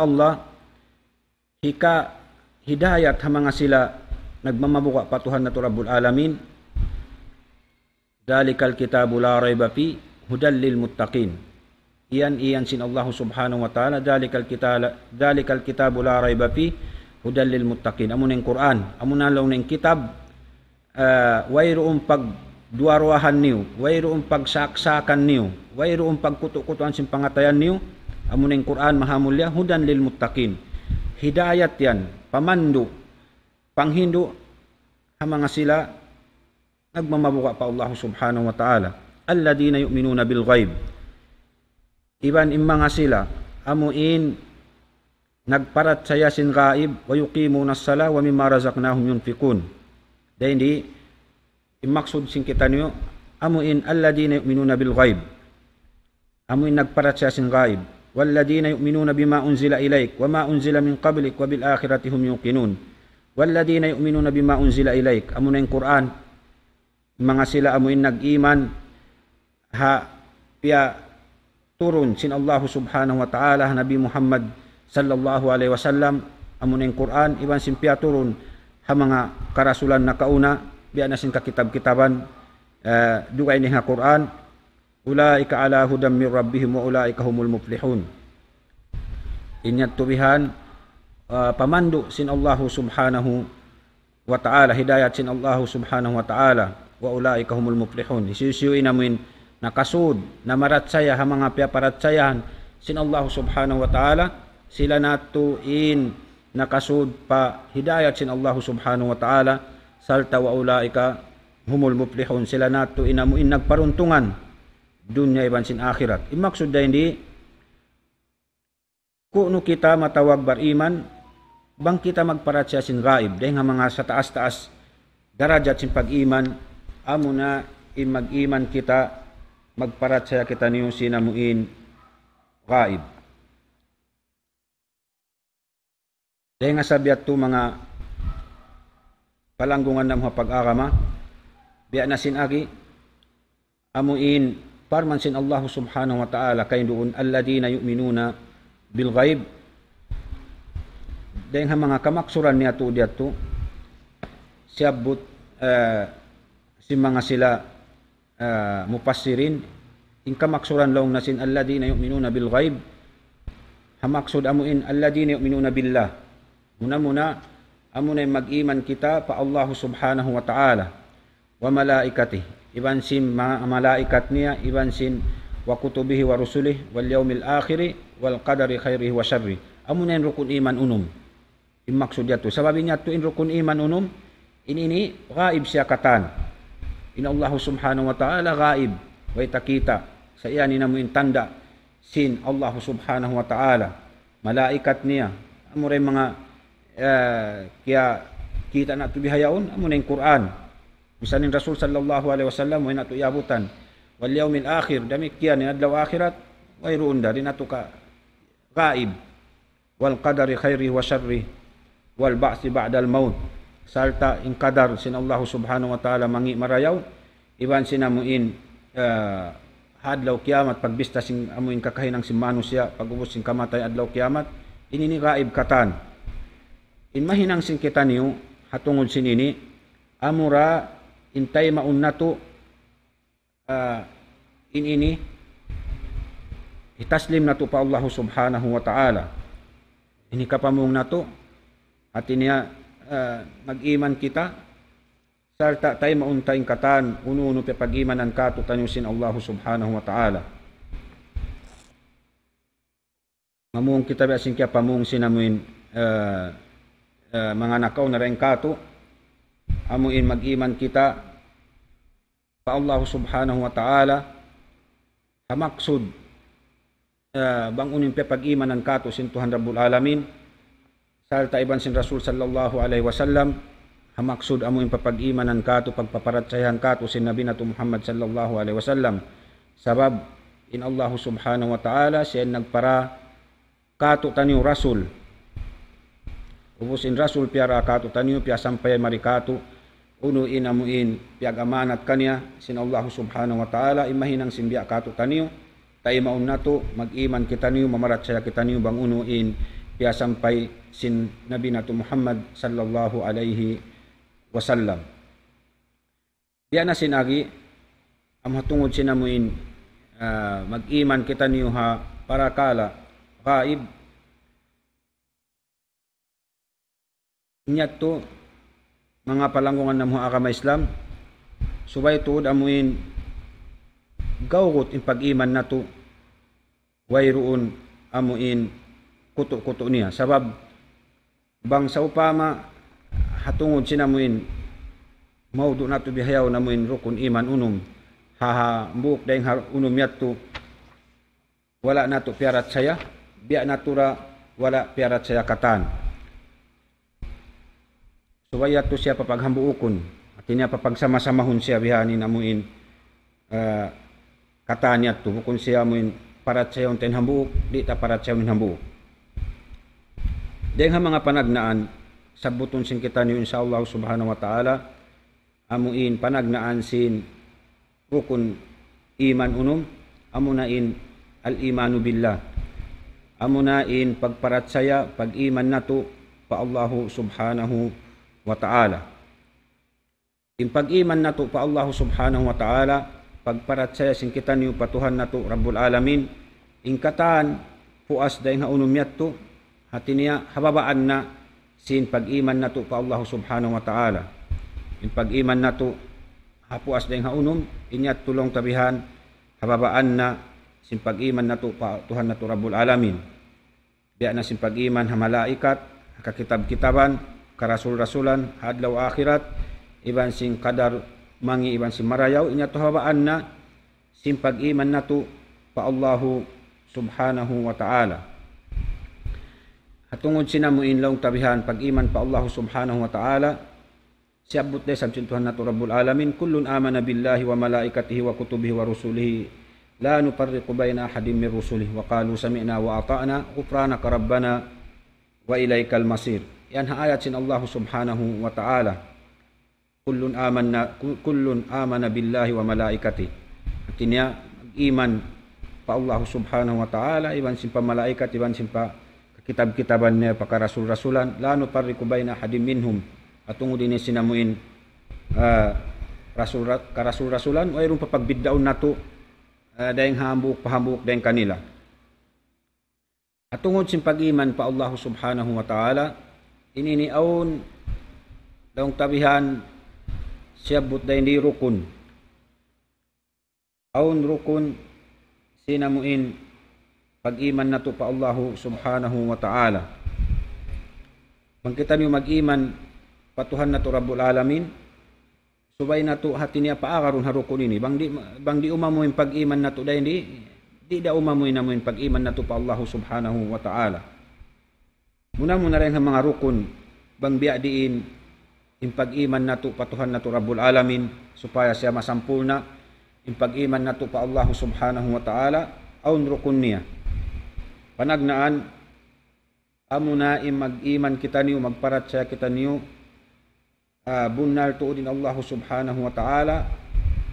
S1: insyaallah, hika hidayat ha mga sila nagmamabuka patuhan na Rabbul Alamin. Dalikal kitabu la rayba fi hudal lil muttaqin. Iyan iyan sin Allah subhanahu wa ta'ala. Dalikal, kita, dalikal kitabu la rayba fi hudal lil muttaqin amo ning Quran amo na law ning kitab uh, ah, wayroong pag duwaruahan niyo wayroong pagsaksakan niyo wayroong pagkutukutuan sin pangatayan niyo amo ning Quran mahamulya hudan lil muttaqin hidayat yan pamando panghindo ang mga sila nagmamabuka pa Allah subhanahu wa ta'ala alladina yu'minuna bil ghaib iban imma nga sila amuin nagparat sa yasin gaib wa yuqimu nas-sala wa mimma razaqnahum yunfikun. Dahil hindi imaksud sing kita niyo amuin alladina yu'minuna bil ghaib. Amuin nagparat sa yasin yu'minuna bima unzila ilaik wa ma unzila min qablik wa bil akhirati hum yuqinun. يؤمنون بما أنزل إليك amo na yung Quran mga sila amuin yung nag-iman ha pia turun sin Allah subhanahu wa ta'ala Nabi Muhammad sallallahu alaihi wasallam amo ning Quran iban simpiya turun ha mga karasulan na kauna biya na sin kakitab-kitaban juga eh, ini ha Quran ulaika ala hudam mir rabbihim wa ulaika humul muflihun inyat tubihan eh, pamandu sin Allah subhanahu wa ta'ala hidayat sin Allah subhanahu wa ta'ala wa ulaika humul muflihun isiyusiyo inamin nakasud na maratsaya ha mga piaparatsayahan sin Allah subhanahu wa ta'ala sila natuin nakasud pa hidayat sin Allah subhanahu wa ta'ala salta wa ulaika humul muflihun sila natuin na muin nagparuntungan dunya iban sin akhirat imaksud da hindi kuno kita matawag bar iman bang kita magparatsya sin raib dahil nga mga sa taas-taas darajat sin pag-iman amo na imag-iman kita magparat siya kita niyo sinamuin gaib Dahil nga sabi ato mga palanggungan na mga pag-arama, biya na sinagi, amuin, parman sin Allah subhanahu wa ta'ala kay doon alladina yu'minuna bil ghaib. Dahil nga mga kamaksuran niya to di to, siyabot uh, eh, si mga sila uh, eh, mupasirin, in kamaksuran laong nasin alladina yu'minuna bil ghaib, hamaksud amuin alladina yu'minuna billah Muna-muna, amunay mag-iman kita pa Allah subhanahu wa ta'ala wa malaikatih. sin mga malaikat niya, sin wa kutubihi wa rusulih wal yaumil akhiri wal qadari khairihi wa syarri. Amunay rukun iman unum. Immaksud yato. Sababi niya to in rukun iman unum, ini ini gaib siya In Allah subhanahu wa ta'ala gaib wa itakita. Sa iya ni tanda sin Allah subhanahu wa ta'ala malaikat niya amuray mga uh, kaya kita na ito bihayaon amo ning Quran bisan ning Rasul sallallahu alaihi wasallam way na ito wal yawmil akhir dami kaya ni adlaw akhirat wa ruon da nato ka gaib wal qadari khairi wa sharri wal ba'si ba'dal maut salta in qadar sin Allah subhanahu wa ta'ala mangi marayaw iban sinamuin uh, eh, hadlaw kiamat pagbista sing amuin kakahinang si manusia pagubos sing kamatay adlaw kiamat inini gaib katan Imahinang sin kita niyo, hatungod sin ini, amura intay maunnato uh, ah, in ini, itaslim na to pa Allah subhanahu wa ta'ala. Ini kapamong na to, at iniya, uh, mag-iman kita, Sarta tay mauntaing katan, ununo pe pagimanan ka to sin Allah subhanahu wa ta'ala. Mamung kita ba sin kya pamung sinamuin uh, uh, mga nakaw na rengkato, amuin mag-iman kita pa Allah subhanahu wa ta'ala hamaksud uh, eh, bangunin pe pag-iman ng kato sintuhan Rabbul Alamin salta iban sin Rasul sallallahu alaihi wasallam hamaksud amuin papag-iman ng kato pagpaparatsayahan kato sin Nabi nato Muhammad sallallahu alaihi wasallam sabab in Allah subhanahu wa ta'ala siya nagpara kato tanyo Rasul Ubusin Rasul piara akatu taniu pia sampai marikatu Unu amuin piag amanat kanya sin Allah subhanahu wa ta'ala imahinang simbiya katu taniu taimaon nato mag kita niyo mamarat saya kita niyo bang in piya sampai sin Nabi nato Muhammad sallallahu alaihi wasallam Piya na sinagi am hatungod sinamuin uh, ah, mag kita niyo ha para kala ghaib Inya to, mga palanggungan na mga ah, kama Islam, subay to, damuin, gawgot in pag-iman na to, wayroon amuin kuto-kuto niya. Sabab, bang sa upama, hatungod sinamuin, maudu na to bihayaw namuin rukun iman unum, haha, mbuk dahing unum yat yato, wala na to piarat saya, biya natura, wala piarat saya katan. Suwaya so, to siya papaghambuukon. At niya papagsama-samahon siya bihanin amuin uh, kata niya to. Bukon siya amuin parat siya unten hambuok, di ta parat siya unten hambuok. Dahil mga panagnaan, sabuton sin kita niyo sa Allah subhanahu wa ta'ala, amuin panagnaan sin rukun iman unum, amunain al-imanu billah. Amunain pagparatsaya, pag-iman nato pa Allahu subhanahu wa ta'ala. In pag-iman nato pa Allah subhanahu wa ta'ala, pagparatsaya sing kita niyo patuhan nato Rabbul Alamin, ingkataan puas dahin haunumyat to, hati niya hababaan na sin pag-iman nato pa Allah subhanahu wa ta'ala. In pag-iman nato hapuas dahin haunum, inyat tulong tabihan, hababaan na sin pag-iman nato pa Tuhan nato Rabbul Alamin. Biya na sin pag-iman hamalaikat, malaikat, kakitab-kitaban, karasul-rasulan hadlaw akhirat iban sing kadar mangi iban sing marayaw inya tohabaan na sing pag-iman nato pa Allahu subhanahu wa ta'ala hatungod sina mo inlong tabihan pag-iman pa Allahu subhanahu wa ta'ala siabot day samsin Tuhan nato Rabbul Alamin kullun amana billahi wa malaikatihi wa kutubihi wa rusulihi la baina ahadin min rusulihi wa qalu sami'na wa ata'na وأطعنا rabbana wa وإليك المصير yan ha ayat sin Allah subhanahu wa ta'ala kullun amanna kullun amana billahi wa malaikati at niya iman pa Allah subhanahu wa ta'ala iban sin pa malaikat iban sin pa kitab-kitaban niya pa karasul-rasulan la nufarriqu bayna hadim minhum atungo din sinamuin uh, ah, rasul karasul-rasulan o ayron papagbidaon nato uh, ah, dayang hambuk pahambuk dayang kanila At sin pag-iman pa Allah subhanahu wa ta'ala, ininiaon daong tabihan siya butday ni rukun aun rukun sinamuin pag-iman nato pa Allahu subhanahu wa ta'ala mangkita niyo mag-iman patuhan nato rabbul alamin subay nato hati niya paakaron harukun ini bang di bang di umamoy pag-iman nato dai di di da umamoy namuin pag-iman nato pa Allahu subhanahu wa ta'ala Muna muna rin ang mga rukun, bang biya diin, impag-iman na to, patuhan na to Rabbul Alamin, supaya siya masampulna na, impag-iman na to pa Allah subhanahu wa ta'ala, aun rukun niya. Panagnaan, amo na imag-iman kita niyo, magparat siya kita niyo, uh, ah, bunnar tuodin Allah subhanahu wa ta'ala,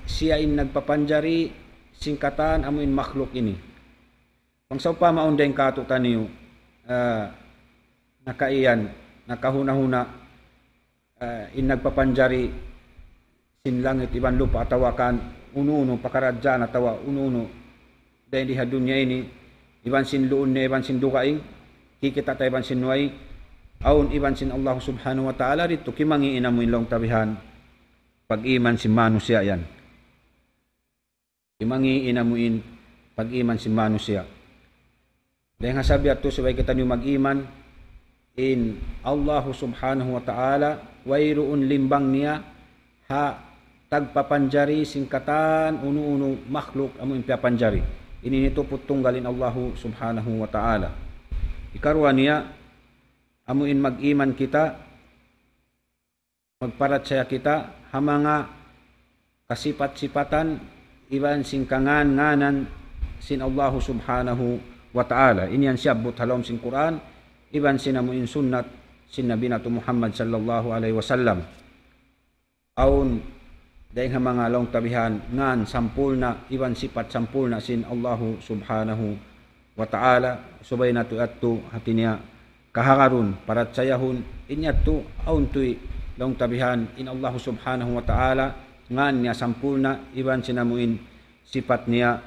S1: siya in nagpapanjari, singkatan amuin makhluk ini. Pang sa upamaon din kato taniyo, uh, ah, nakaiyan, nakahuna-huna, uh, eh, innagpapanjari, sinlangit, iban lupa, atawakan, uno-uno, pakaradya, natawa, uno-uno, dahil diha dunya ini, iban sinluon niya, iban sindukaing, eh. kikita tayo iban sinuay, aun iban sin Allah subhanahu wa ta'ala rito, kimangiinan mo ilong tabihan, pag-iman si manu siya yan. Kimangiinan mo in, pag-iman si manu siya. Dahil nga sabi ato, sabay kita niyo mag-iman, in Allah subhanahu wa ta'ala wairuun limbang niya ha tagpapanjari singkatan unu-unu makhluk amu impiapanjari ini nito putunggalin Allah subhanahu wa ta'ala ikarwa niya amuin mag-iman kita magparat saya kita ha mga kasipat-sipatan iban singkangan nganan sin Allah subhanahu wa ta'ala ini yan siya butalom sing Quran iban in sunnat sinabi nato Muhammad sallallahu alaihi wasallam aun dahil nga mga long tabihan ngan sampul na iban sipat sampul na sin Allahu subhanahu wa ta'ala subay nato atto hati niya kahararun para sayahun inya to aun tuy long tabihan in Allahu subhanahu wa ta'ala ngan niya sampul na iban sinamuin sipat niya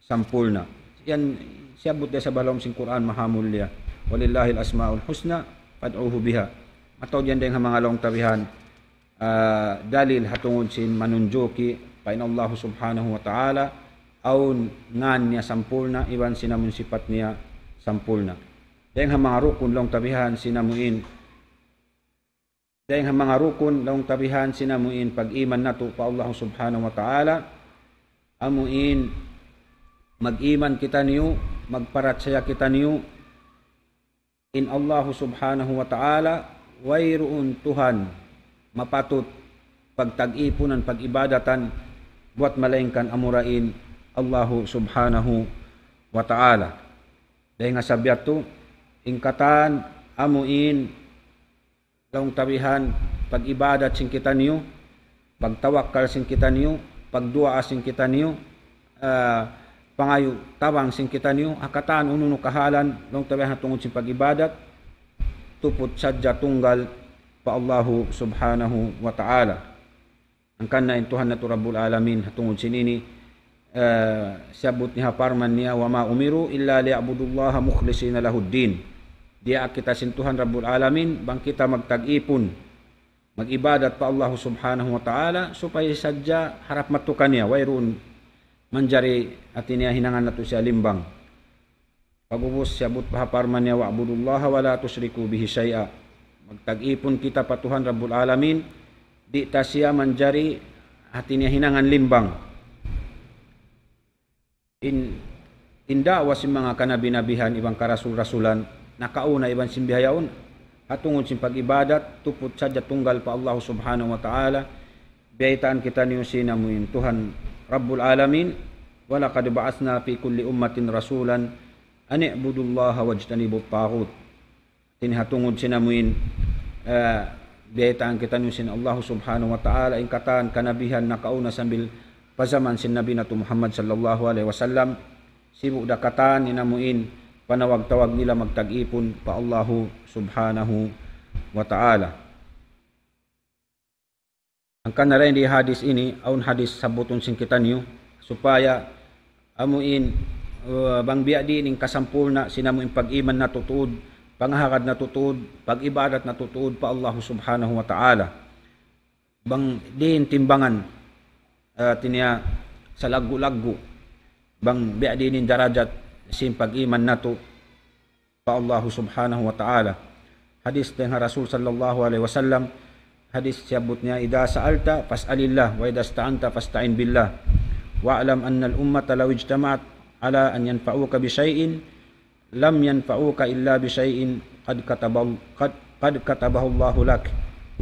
S1: sampul na yan siyabot sa balong sing Quran mahamul niya walillahil asmaul husna fad'uhu biha. Mataw diyan deng mga long tabihan. Uh, ah, dalil hatungod sin manunjoki pain Allah subhanahu wa ta'ala aun ngan niya sampulna iban sinamun sipat niya sampulna. Deng mga rukun long tabihan sinamuin Dahil ang mga rukun, laong tabihan, sinamuin pag-iman nato pa Allah subhanahu wa ta'ala. Amuin, mag-iman kita niyo, magparat saya kita niyo, in Allah subhanahu wa ta'ala wairuun tuhan mapatut pagtag-ipunan pag-ibadatan buat malengkan amurain Allah subhanahu wa ta'ala dahil nga sabiat to ingkatan amuin daong tabihan pag-ibadat sing kita niyo pagtawakkal sing kita niyo pagdua sing kita niyo uh, pangayo tawang singkita niyo akataan uno no kahalan long tabihan tungod sing pagibadat tupot sadya tunggal pa Allahu subhanahu wa ta'ala ang kanna tuhan na rabbul alamin hatungod sinini uh, eh, sabot ni haparman niya wa ma umiru illa liya'budullaha mukhlisina lahuddin dia kita sintuhan rabbul alamin bang kita magtag-ipon magibadat pa Allahu subhanahu wa ta'ala supaya sadya harap matukan niya wayroon manjari atinia hinangan natu siya limbang. Pagubos siya but pahaparman wa wa'budullaha wala tusriku bihi syai'a. Magtag-ipon kita patuhan, Rabbul Alamin, di ta siya manjari atinia hinangan limbang. In inda wa sim mga kanabi-nabihan ibang karasul-rasulan nakauna ibang simbihayaon hatungon sim pag-ibadat Tuput saja tunggal pa Allah Subhanahu wa taala biyaitaan kita niyo sinamuin Tuhan Rabbul Alamin, وَلَقَدْ بَعَثْنَا فِي كُلِّ أُمَّةٍ رَسُولًا أَنِ اعْبُدُوا اللَّهَ وَاجْتَنِبُوا الطَّاغُوتِ Tinhatungod sinamuin, uh, biyahitaan kita niyo sin Allah subhanahu wa ta'ala, ingkataan kanabihan na kauna sambil pazaman sin Nabi na Muhammad sallallahu alaihi wasallam, sibu dakataan inamuin, panawag-tawag nila magtag-ipon pa Allahu subhanahu wa ta'ala. Ang kanaray di hadis ini aun hadis sabutun singkitanyo supaya amuin uh, bang biya di ning kasampul na sinamuin pag-iman na tutuod, pangaharad na tutuod, pag-ibadat na tutuod pa Allah subhanahu wa ta'ala. Bang din timbangan uh, tinya sa laggo-laggo bang biya di ning darajat sin pag-iman nato pa Allah subhanahu wa ta'ala. Hadis ng Rasul sallallahu alaihi wasallam hadis cabutnya ida sa'alta fas'alillah wa ida sta'anta fasta'in billah wa alam anna al ummata law ijtama'at ala an yanfa'uka bi syai'in lam yanfa'uka illa bi syai'in qad katabahu qad, qad katabahu Allahu lak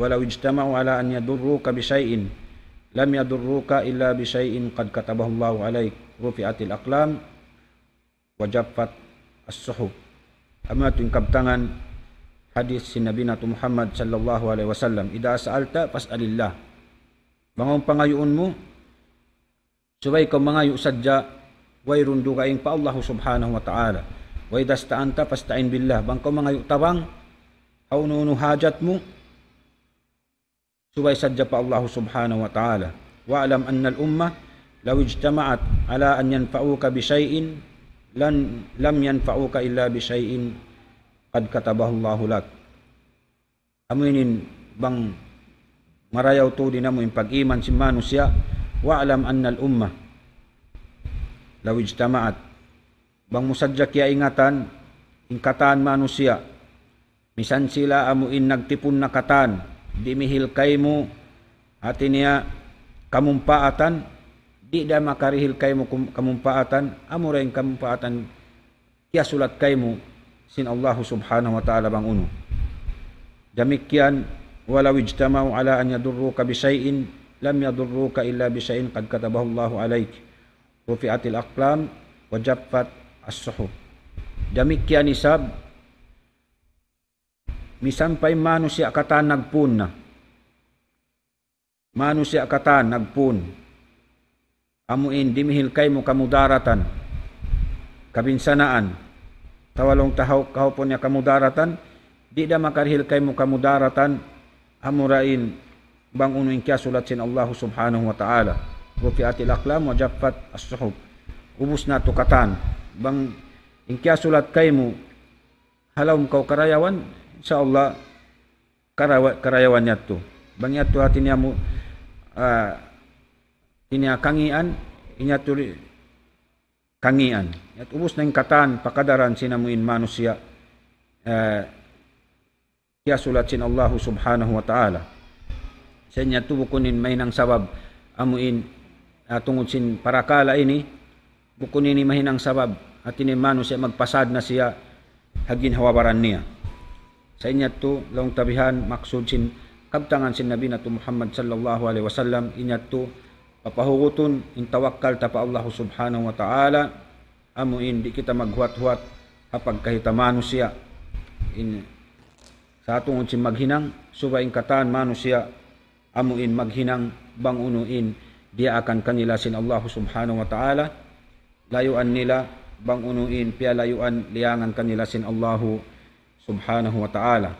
S1: law ijtama'u ala an yadurruka bi syai'in lam yadurruka illa bi syai'in qad katabahu Allahu alaik rufi'atil aqlam jaffat as-suhuf amatun tangan hadis sinabi nato Muhammad sallallahu alaihi wasallam, "Ida sa'alta fas'alillah." Bangon pangayoon mo, subay ka mangayo sadya, way rundo kaing pa Allah subhanahu wa ta'ala. Way dasta'anta fasta'in billah. Bangko mangayo tabang, haununu hajat mo, subay sadya pa Allah subhanahu wa ta'ala. wa alam anna al-umma law ijtama'at ala an yanfa'uka bi shay'in lan lam yanfa'uka illa bi shay'in kad katabahullahu lak. Aminin bang marayaw to din mo yung pag-iman si manusya wa'alam anna al-umma law ijtama'at bang musadyak ya ingatan ingkatan manusia misan sila amuin nagtipon na katan di kay mo atin niya kamumpaatan di da makarihil kay mo kamumpaatan amura yung kamumpaatan kaya sulat kay mo sin Allah subhanahu wa ta'ala bang uno. Jamikyan wala wijtama'u ala an yadurruka bi shay'in lam yadurruka illa bi shay'in qad katabahu Allahu alayk. Rufi'atil aqlam wa jaffat as-suhuf. Jamikyan isab misan pay mano si akatan nagpun na. Mano si akatan nagpun. Amuin dimihil kay mo kamudaratan kabinsanaan tawalong tahaw kau punya kamu daratan di da makarhil kai kamu daratan amurain bang unu ingkia sulat sin Allah subhanahu wa ta'ala rufiatil aqlam wa jaffat as-suhub ubus na tukatan bang ingkia sulat kai mu halau kau karayawan insyaallah karawa karayawannya tu bang yatu hatinya mu uh, ah, ini akangian inya turi kangian at ubos ng katan pakadaran sinamuin manusia eh, siya sulat sin Allahu subhanahu wa ta'ala sa niya tubukunin may nang sabab amuin uh, ah, tungod sin parakala ini bukunin ni mahinang sabab at ini manusia magpasad na siya hagin hawabaran niya sa inya to long tabihan maksud sin kaptangan sin nabi nato Muhammad sallallahu alaihi wasallam inya to papahuguton in tawakkal ta pa Allah subhanahu wa ta'ala amo hindi kita maghuwat-huwat hapag kahitamano siya in sa atong unsi maghinang subaing kataan mano siya amo in maghinang bangunuin dia akan kanila sin Allah subhanahu wa ta'ala layuan nila bangunuin pia layuan liangan kanila sin Allah subhanahu wa ta'ala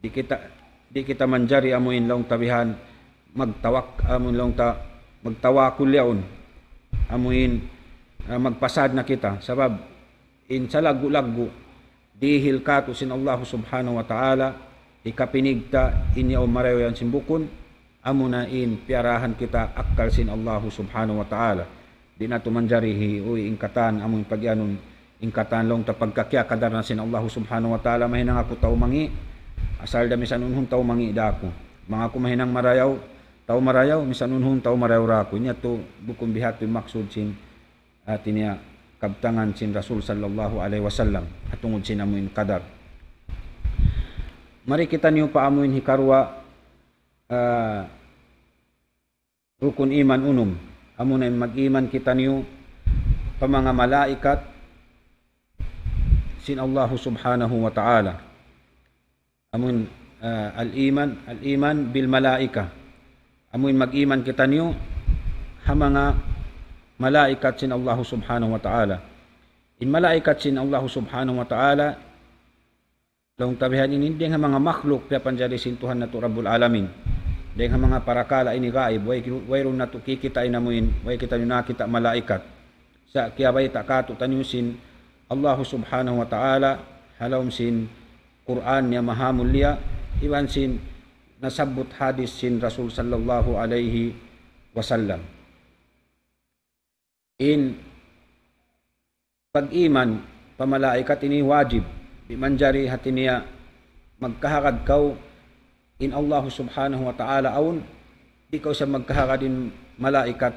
S1: di kita di kita manjari amuin long tabihan magtawak amuin long ta magtawakul yaon amuin Ah, magpasad na kita sabab in sa lagu-lagu dihil kato sin Allah subhanahu wa ta'ala ikapinigta inyaw marayan simbukon amo amuna in piarahan kita akal sin Allah subhanahu wa ta'ala di na tumanjarihi o ingkatan amung pagyanon ingkatan long tapagkakya kadar na sin Allah subhanahu wa ta'ala mahinang ako tao mangi asal da misan unhun tao mangi da ako mga kumahinang marayaw tao marayaw misan unhun tao marayaw ra ako nya to bukong bihat maksud sin at niya kabtangan sin Rasul sallallahu alaihi wasallam at tungod amuin kadar. Mari kita niyo paamuin hikarwa uh, rukun iman unum. Amun na mag-iman kita niyo pa mga malaikat sin Allah subhanahu wa ta'ala. Amun uh, ah, al-iman, al-iman bil malaika. Amun mag-iman kita niyo ha mga malaikat sin Allah subhanahu wa ta'ala. In malaikat sin Allah subhanahu wa ta'ala, long tabihan ininding mga makhluk pya panjali sintuhan na rabbul alamin. Deng mga parakala ini gaib, way, na ron na kikita inamuin, way kita yun nakita malaikat. Sa kiyabay takato tanyusin Allah subhanahu wa ta'ala, halom sin Quran niya mahamul liya, iwan sin nasabot hadis sin Rasul sallallahu alaihi wasallam in pag-iman pamalaikat ini wajib biman jari hatiniya magkahakad kau in Allah subhanahu wa ta'ala aun di kau sa in malaikat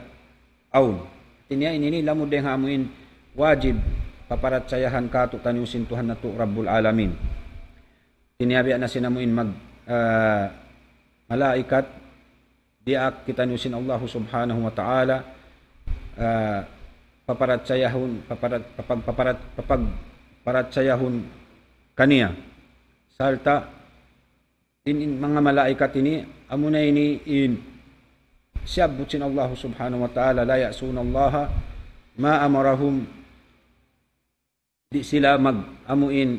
S1: aun tiniya inini lamu deng hamuin wajib paparat sayahan ka to tanyo sintuhan na to Rabbul Alamin tiniyabi na sinamuin mag uh, malaikat di kita nusin Allah subhanahu wa ta'ala uh, paparatsayahon paparat, papag, paparat, papag, paparatsayahon kaniya salta in, in mga malaikat ini amunay ni in siyabutin Allah subhanahu wa ta'ala la ya'sun Allah ma amarahum di sila mag-amuin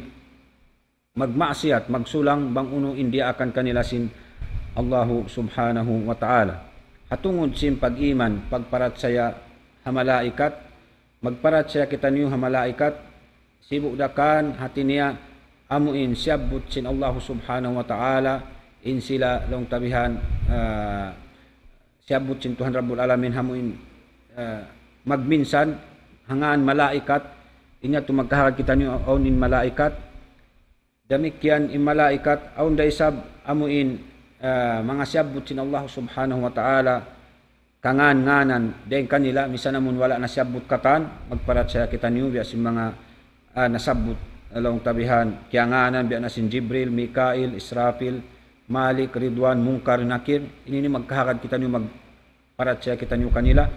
S1: magmaksiat magsulang bang uno indi akan kanila sin Allah subhanahu wa ta'ala hatungod sin pag-iman pagparatsaya hamalaikat magparat siya kita niyo hamalaikat sibuk dakan hati niya amuin syabut sin Allah subhanahu wa ta'ala in sila long tabihan uh, ah, syabut sin Tuhan Rabbul Alamin hamuin uh, ah, magminsan hangaan malaikat inya tumagkaharag kita niyo on malaikat damikyan in malaikat aun daisab amuin uh, ah, mga syabut sin Allah subhanahu wa ta'ala kangan-nganan den kanila misa namon wala na sabot katan magparat siya kita niyo biya si mga uh, ah, nasabot along tabihan kaya nganan biya na sin Jibril, Mikail, Israfil, Malik, Ridwan, Munkar, Nakir ini ni magkahakad kita niyo magparat siya kita niyo kanila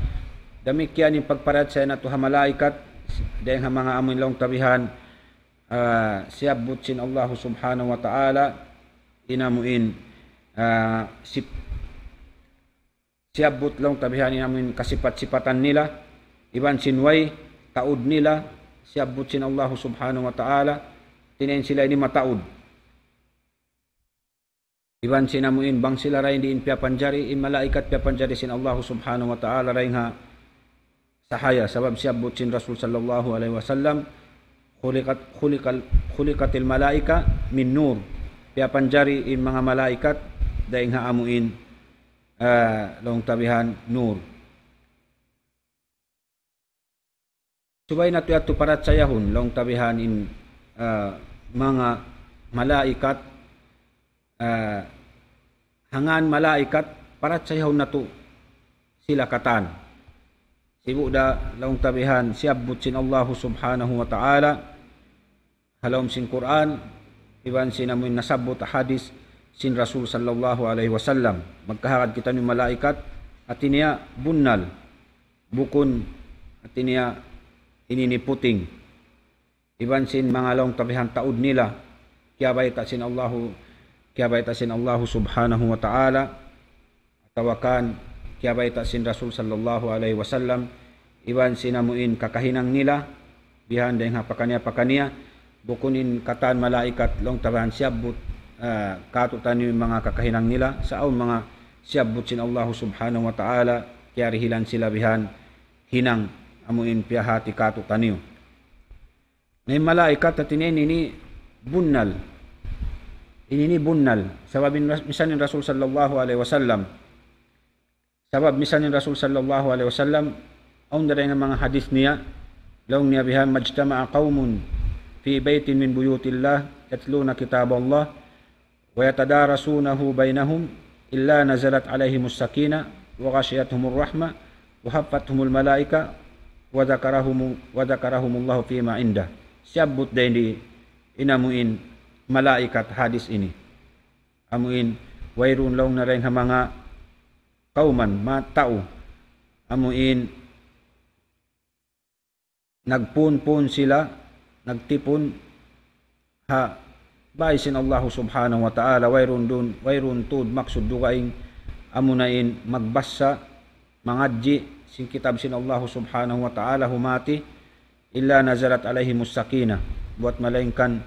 S1: dami kya ni pagparat na nato hamalaikat den ha mga amoy along tabihan uh, ah, siyabot sin Allah subhanahu wa ta'ala inamuin uh, ah, sip siya butlong tabihanin namin kasipat-sipatan nila. Iban sinway, taud nila. Siya sin Allah subhanahu wa ta'ala. Tinayin sila ini mataud. Iban sinamuin bang sila rin diin piapanjari. In malaikat piapanjari sin Allah subhanahu wa ta'ala rin ha sahaya. Sabab siya sin Rasul sallallahu alaihi wasallam. Khulikat, khulikal, khulikatil malaika min nur. Piapanjari in mga malaikat daing haamuin. amuin uh, long tabihan nur subay na tuyat tuparat sayahon long tabihan in uh, mga malaikat uh, hangan malaikat parat sayahon na tu sila katan sibu da long tabihan siabbut butsin Allah subhanahu wa ta'ala halom sin Quran iban sin amin nasabot hadis sin Rasul sallallahu alaihi wasallam magkahakad kita ni malaikat at niya bunnal bukon at niya ininiputing iban sin mga long tabihan taud nila kaya ta sin Allahu kaya ta sin Allahu subhanahu wa ta'ala tawakan kaya ta sin Rasul sallallahu alaihi wasallam iban sinamuin kakahinang nila bihan dahing hapakanya pakanya bukunin katan malaikat long tabahan siya but uh, ah, kato tanyo mga kakahinang nila sa aw mga siyabot sin Allah subhanahu wa ta'ala kiyari hilan sila bihan hinang amuin piyahati kato tanyo na malaikat at inini ni bunnal inini bunnal sabab misan ni Rasul sallallahu alaihi wasallam sabab misan ni Rasul sallallahu alaihi wasallam ang daray ng mga hadith niya laong niya bihan majtama'a qaumun fi baitin min buyutillah yatluna kitab Allah wa yatadarasunahu bainahum illa nazalat alaihimus sakinah wa ghashiyatuhumur rahmah wa haffathumul malaika wa zakarahum wa zakarahumullahu fi ma indah. Syabut dendi inamuin malaikat hadis ini. Amuin wairun laung nareng hamanga kauman matau. Amuin nagpun-pun sila, nagtipun ha baisin Allah subhanahu wa ta'ala wayrun dun wayrun tud maksud dugaing amunain magbasa mangadji sin kitab sin Allah subhanahu wa ta'ala humati illa nazalat alaihi musakina buat malaingkan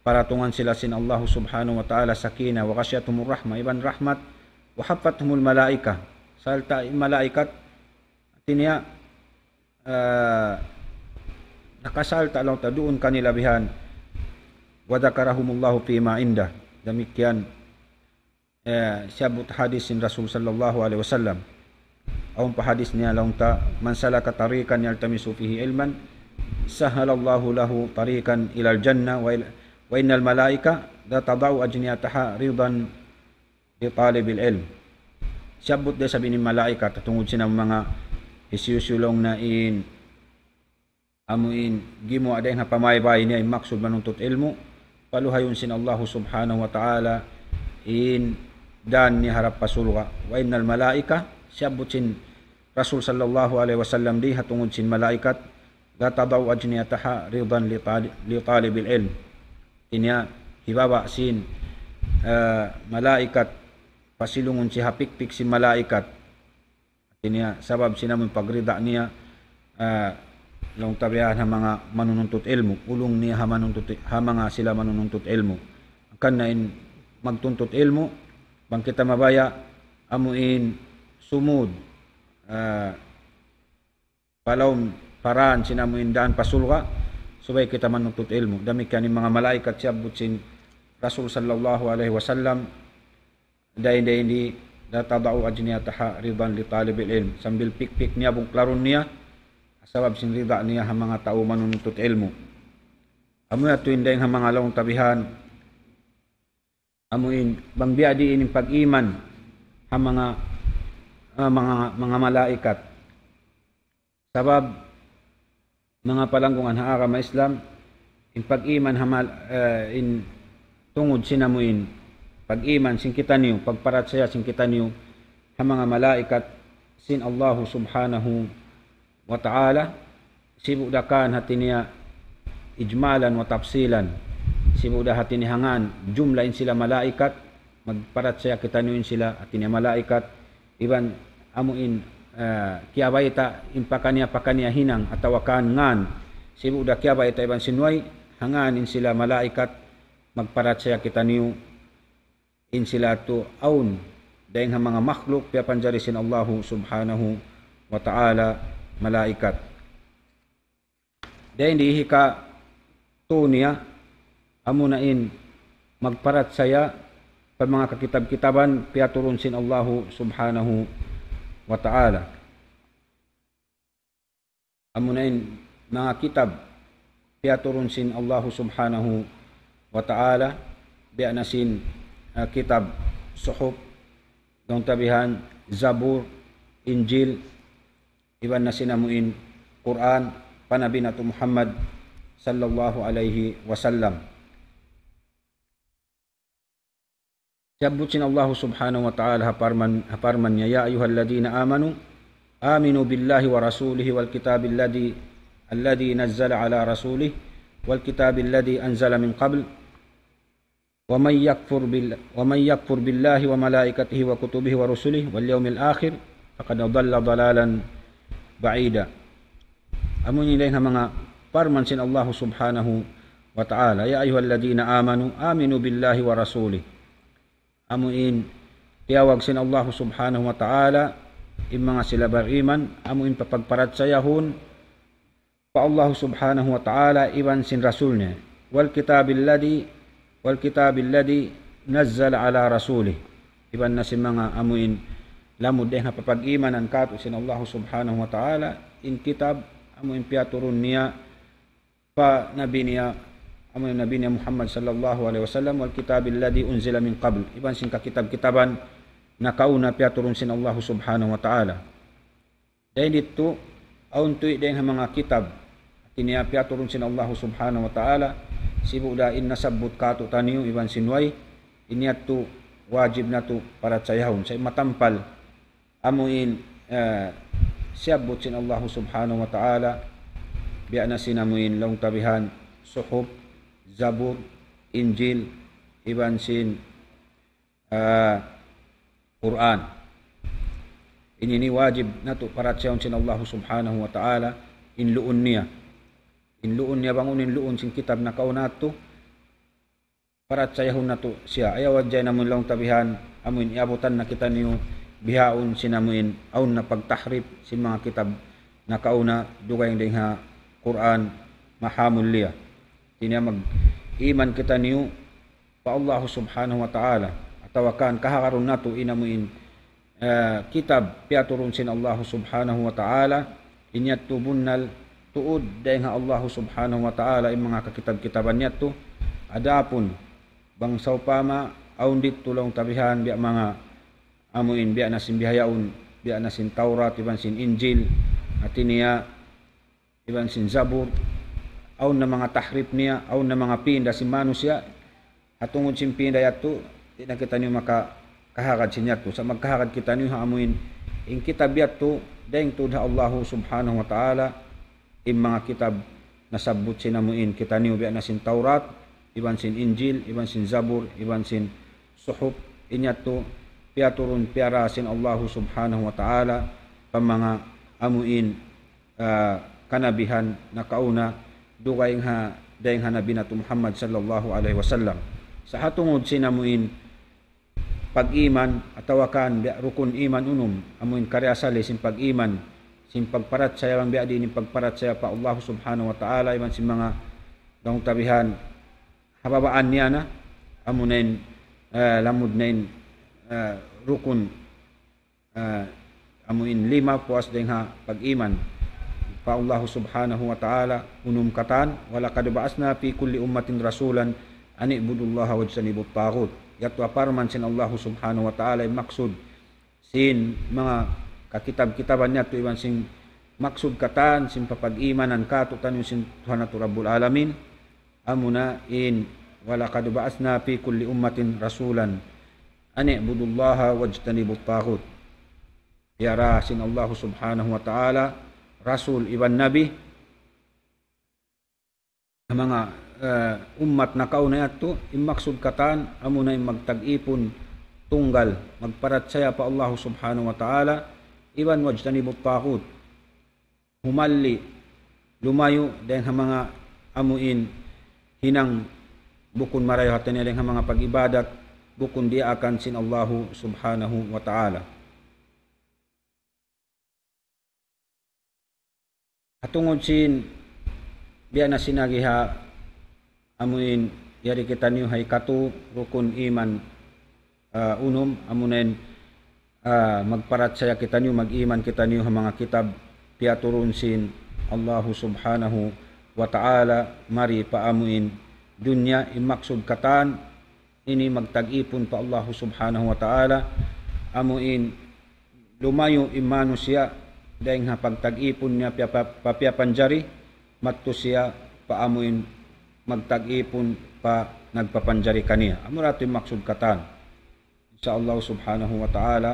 S1: para tungan sila sin Allah subhanahu wa ta'ala sakina wa kasyatumur rahma iban rahmat wa hafathumul malaika salta malaikat tinya uh, eh, nakasalta lang ta doon kanila bihan wa zakarahumullahu fi ma indah demikian eh, syabut hadis Rasul sallallahu alaihi wasallam au hadisnya la unta man salaka tariqan yaltamisu fihi ilman sahalallahu lahu tariqan ila jannah wa ila wa innal malaika da tadau ajniyataha ridan li talibil ilm syabut de sabini malaika katungod sina mga isiusulong na in amuin gimo ada nga pamaybay ni ay maksud manuntut ilmu sin Allah subhanahu wa ta'ala in dan ni harap pasulwa wa innal malaika syabutin sin Rasul sallallahu alaihi wasallam di hatungun sin malaikat gatabau ajniyataha ridan li talibil ilm inya hibawa sin uh, malaikat pasilungun si hapik-pik sin malaikat inya sabab sinamun pagrida niya uh, eh, long tabiaan ha mga manununtot elmo ulong niya ha manuntot ha mga sila manununtot elmo kan na in magtuntot elmo bang kita mabaya amuin sumud uh, ah, palawm paraan sinamuin daan pasulga subay kita manuntot elmo dami kani mga malaikat siyabot sin Rasul sallallahu alaihi wasallam dahil dahil di datadao ajniyataha riban li talibil ilm sambil pikpik niya bung klaron niya asabab sinrida niya ang mga tao manunutot ilmo. Amo ato indayang ang mga laong tabihan. Amo in bambiya diin pag-iman ang mga uh, mga mga malaikat. Sabab mga palanggungan haara ma Islam in pag-iman hamal uh, eh, in tungod sinamuin pag-iman sin kita niyo pagparat saya sing kita niyo ang mga malaikat sin Allahu subhanahu wa ta'ala sibudakan hati niya ijmalan wa tafsilan sibuda hati ni hangan jumlahin sila malaikat magparat saya kita niyon sila hati malaikat iban amuin uh, eh, ta impakania pakania hinang atawakan ngan sibuda ta iban sinuay hanganin sila malaikat magparat saya kita niyo in sila to aun dahil mga makhluk piapanjarisin Allahu subhanahu wa ta'ala malaikat. Dahil hindi hika to niya, amo magparat saya, pa mga kakitab-kitaban, piaturon sin Allahu subhanahu wa ta'ala. Amunain na in, mga kitab, piaturon sin Allahu subhanahu wa ta'ala, bianasin uh, ah, kitab, suhuf, dauntabihan, zabur, injil, iban na sinamuin Quran panabi na Muhammad sallallahu alaihi wasallam Yabutin Allah subhanahu wa ta'ala haparman haparman ya ayyuhalladzina amanu aminu billahi wa rasulihi wal kitabil ladzi alladzi nazzala ala rasulih wal kitabil ladzi anzala min qabl ومن يكفر بال ومن يكفر بالله وملائكته وكتبه ورسله واليوم الآخر فقد ضل ضلالا ba'ida. Amo ni ng mga parman sin Allah subhanahu wa ta'ala. Ya ayyuhalladhina amanu, aminu billahi wa rasuli. Amo in tiyawag sin Allah subhanahu wa ta'ala in mga sila bariman, amo in papagparat sa yahon, pa Allah subhanahu wa ta'ala iban sin rasul niya. Wal kitabil ladhi, wal kitabil ladhi nazzal ala rasuli. Iban na si mga amuin deh den ha papagimanan katu sin Allah subhanahu wa ta'ala in kitab amu in piaturun niya pa nabi niya amu nabi niya Muhammad sallallahu alaihi wasallam wal kitab illadi unzila min qabl iban sin ka kitab-kitaban na kauna piaturun sin Allah subhanahu wa ta'ala Dari itu untuk den mga kitab tiniya piaturun sin Allah subhanahu wa ta'ala sibu da in nasabut katu taniu iban sinway iniat tu wajib na tu para cayahun, sa matampal amuin eh, sin سيبوت subhanahu wa ta'ala بأن sinamuin long tabihan suhub zabur injil iban sin eh, Quran ini ni wajib natu para cion sin Allah subhanahu wa ta'ala in lu'un niya in lu'un niya bangun in lu'un sin kitab na kaunatu para cayahun natu siya ayawad jay namun long tabihan amuin iabutan na kita niyo bihaon sinamuin aun na pagtahrip si mga kitab na kauna dugay dingha Quran mahamul liya tinya mag iman kita niyo pa Allah subhanahu wa ta'ala atawakan kahakaron nato inamuin uh, eh, kitab piaturon sin Allah subhanahu wa ta'ala inyat tubunnal tuud dahil nga Allah subhanahu wa ta'ala yung mga kakitab-kitaban niya to adapon bangsaw pama aundit tulong tabihan biya mga amuin biya na sin bihayaon biya na sin Taurat iban sin Injil at niya iban sin Zabur aw na mga tahrip niya aw na mga pinda si manus siya atungod sin pinda yato di na kita niyo maka kahagad sin yato sa magkahagad kita niyo amuin in kitab yato dayang tudha Allahu subhanahu wa ta'ala in mga kitab nasabot sinamuin kita niyo biya na sin Taurat iban sin Injil iban sin Zabur iban sin Suhuf inyato piyaturun piarasin Allah subhanahu wa ta'ala pamanga amuin uh, kanabihan na kauna dukay nga dayang hanabi na Muhammad sallallahu alaihi wasallam sa hatungod sinamuin pag-iman at tawakan rukun iman unum amuin karyasali sin pag-iman sin pagparat saya bang biya din pagparat saya pa Allah subhanahu wa ta'ala iman sin mga dong tabihan hababaan niya na amunin uh, ah, lamud na uh, rukun uh, amuin lima puas dengha pag-iman pa Allah subhanahu wa ta'ala unum katan wala kad ba'asna fi kulli ummatin rasulan ani ibudullah wa janibut taghut yatwa parman sin Allah subhanahu wa ta'ala maksud sin mga kakitab-kitaban niya to iwan sin maksud katan sin papag iman ka to tanyo sin Tuhan rabbul alamin amuna in wala kad ba'asna fi kulli ummatin rasulan Ani'budullaha wajtanibut taghut. Yarasin Allah subhanahu wa ta'ala, Rasul iban Nabi, ang mga uh, eh, umat na kauna yato, imaksud katan, amo magtag-ipon, tunggal, magparatsaya pa Allah subhanahu wa ta'ala, iban wajtanibut taghut. Humalli, lumayo, dahil ang mga amuin, hinang bukun marayo hatan niya ang mga pag-ibadat, Bukun dia akan sin Allah Subhanahu wa taala. Atungod sin biya na sinagiha amuin yari kita niyo hay katu rukun iman uh, unum amunin uh, magparat saya kita niyo mag-iman kita niyo mga kitab piaturun sin Allah Subhanahu wa taala mari paamuin dunya imaksud katan ini magtag-ipon pa Allah subhanahu wa ta'ala amuin lumayo imano siya dahil nga pagtag-ipon niya papiapan jari matto siya paamuin magtag-ipon pa nagpapanjari kaniya amurato yung maksud katan sa Allah subhanahu wa ta'ala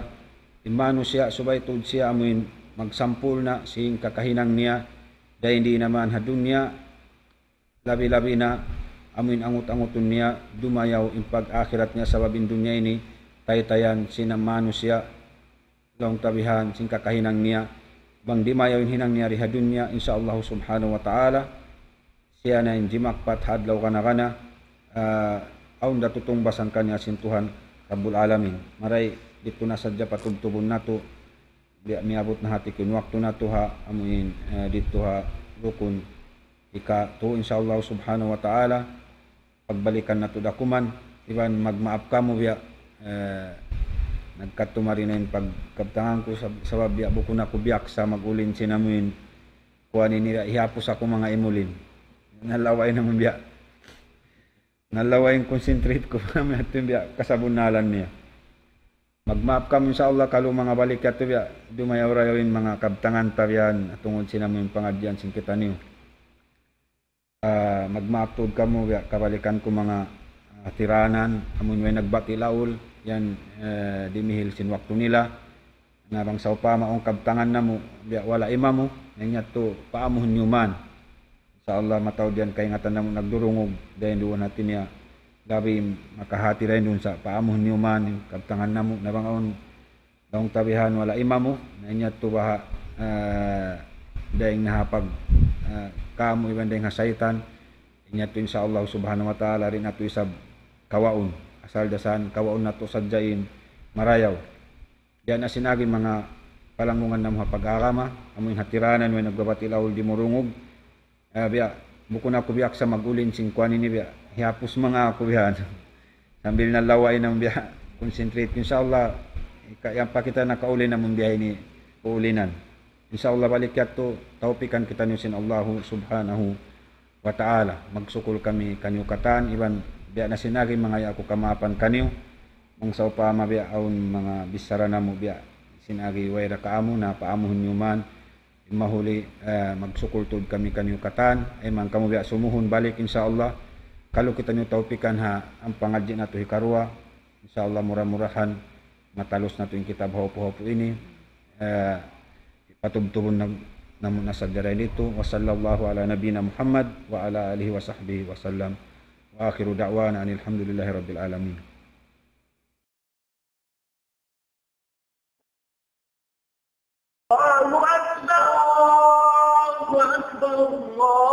S1: imano siya subay tod siya amuin magsampul na sing kakahinang niya dahil hindi naman hadunya labi-labi na amin angut-angut dunia dumayaw impag akhiratnya sababin dunia ini taytayan sina manusia long tabihan sing kakahinang niya bang dimayawin hinang niya riha dunya insyaallah subhanahu wa ta'ala siya na jimak pat hadlaw kana-kana uh, ah, aun datutong basan kanya sin Tuhan Rabbul Alamin maray dito na sadya patubtubon nato to miabot na hati kun waktu to ha amin uh, eh, dito ha rukun ika to insyaallah subhanahu wa ta'ala pagbalikan na to dakuman iban magmaap ka mo biya eh, nagkatumari na yung pagkabtangan ko sa, sa biya buko na ko kubiyak sa magulin sinamin kuhanin nila ihapos ako mga imulin nalaway naman biya nalaway yung concentrate ko pa may atong biya kasabunalan niya magmaap ka sa Allah kalo mga balik ka to biya dumayaw rayon mga kabtangan kaptangan tabiyan tungod sinamon pangadyan sing kita niyo uh, magmatod kamo kabalikan ko mga uh, tiranan amun way nagbatilaol yan uh, eh, dimihil sinwakto nila nabang sa upa maong kabtangan na mo biya wala ima mo niya to paamuhon nyo man sa Allah mataw diyan kay ngatan na mo nagdurungog dahil doon natin niya gabi makahati rin doon sa paamuhon nyo man kabtangan na mo nabang aon daong tabihan wala ima mo niya to baha uh, ah, dahil nahapag uh, kamu kamo ibandeng hasaytan inyat sa Allah subhanahu wa ta'ala rin ato isab kawaon asal dasan kawaon nato sadyain marayaw yan na sinagi mga palangungan ng mga pag-arama amoy hatiranan when nagbabatil awol di murungog eh, biya bukun ako biya biyak sa magulin singkwani ni biya hiapos mga ako biyan sambil na laway ng biya concentrate yun Allah kaya pa kita nakauli na mong biyahe ni uulinan insyaallah balik yato taupikan kita sin Allah subhanahu wa ta'ala magsukul kami kanyu katan iban biya na sinagi mga ako kamapan kanyu mangsaw pa mabiya aun mga bisara na mo biya sinagi waira kaamu na paamuhon nyo man mahuli eh, magsukul tud kami kanyu katan ay man kamu biya sumuhon balik insyaallah kalau kita nyo taupikan ha ang pangadji na to hikarwa insyaallah murah-murahan matalos na to yung kitab hopo-hopo ini eh, katubtuhun namun nasagara nito wa sallallahu ala nabina Muhammad wa ala alihi wa sahbihi wa sallam wa akhiru da'wana anilhamdulillahi rabbil alamin الله أكبر الله أكبر الله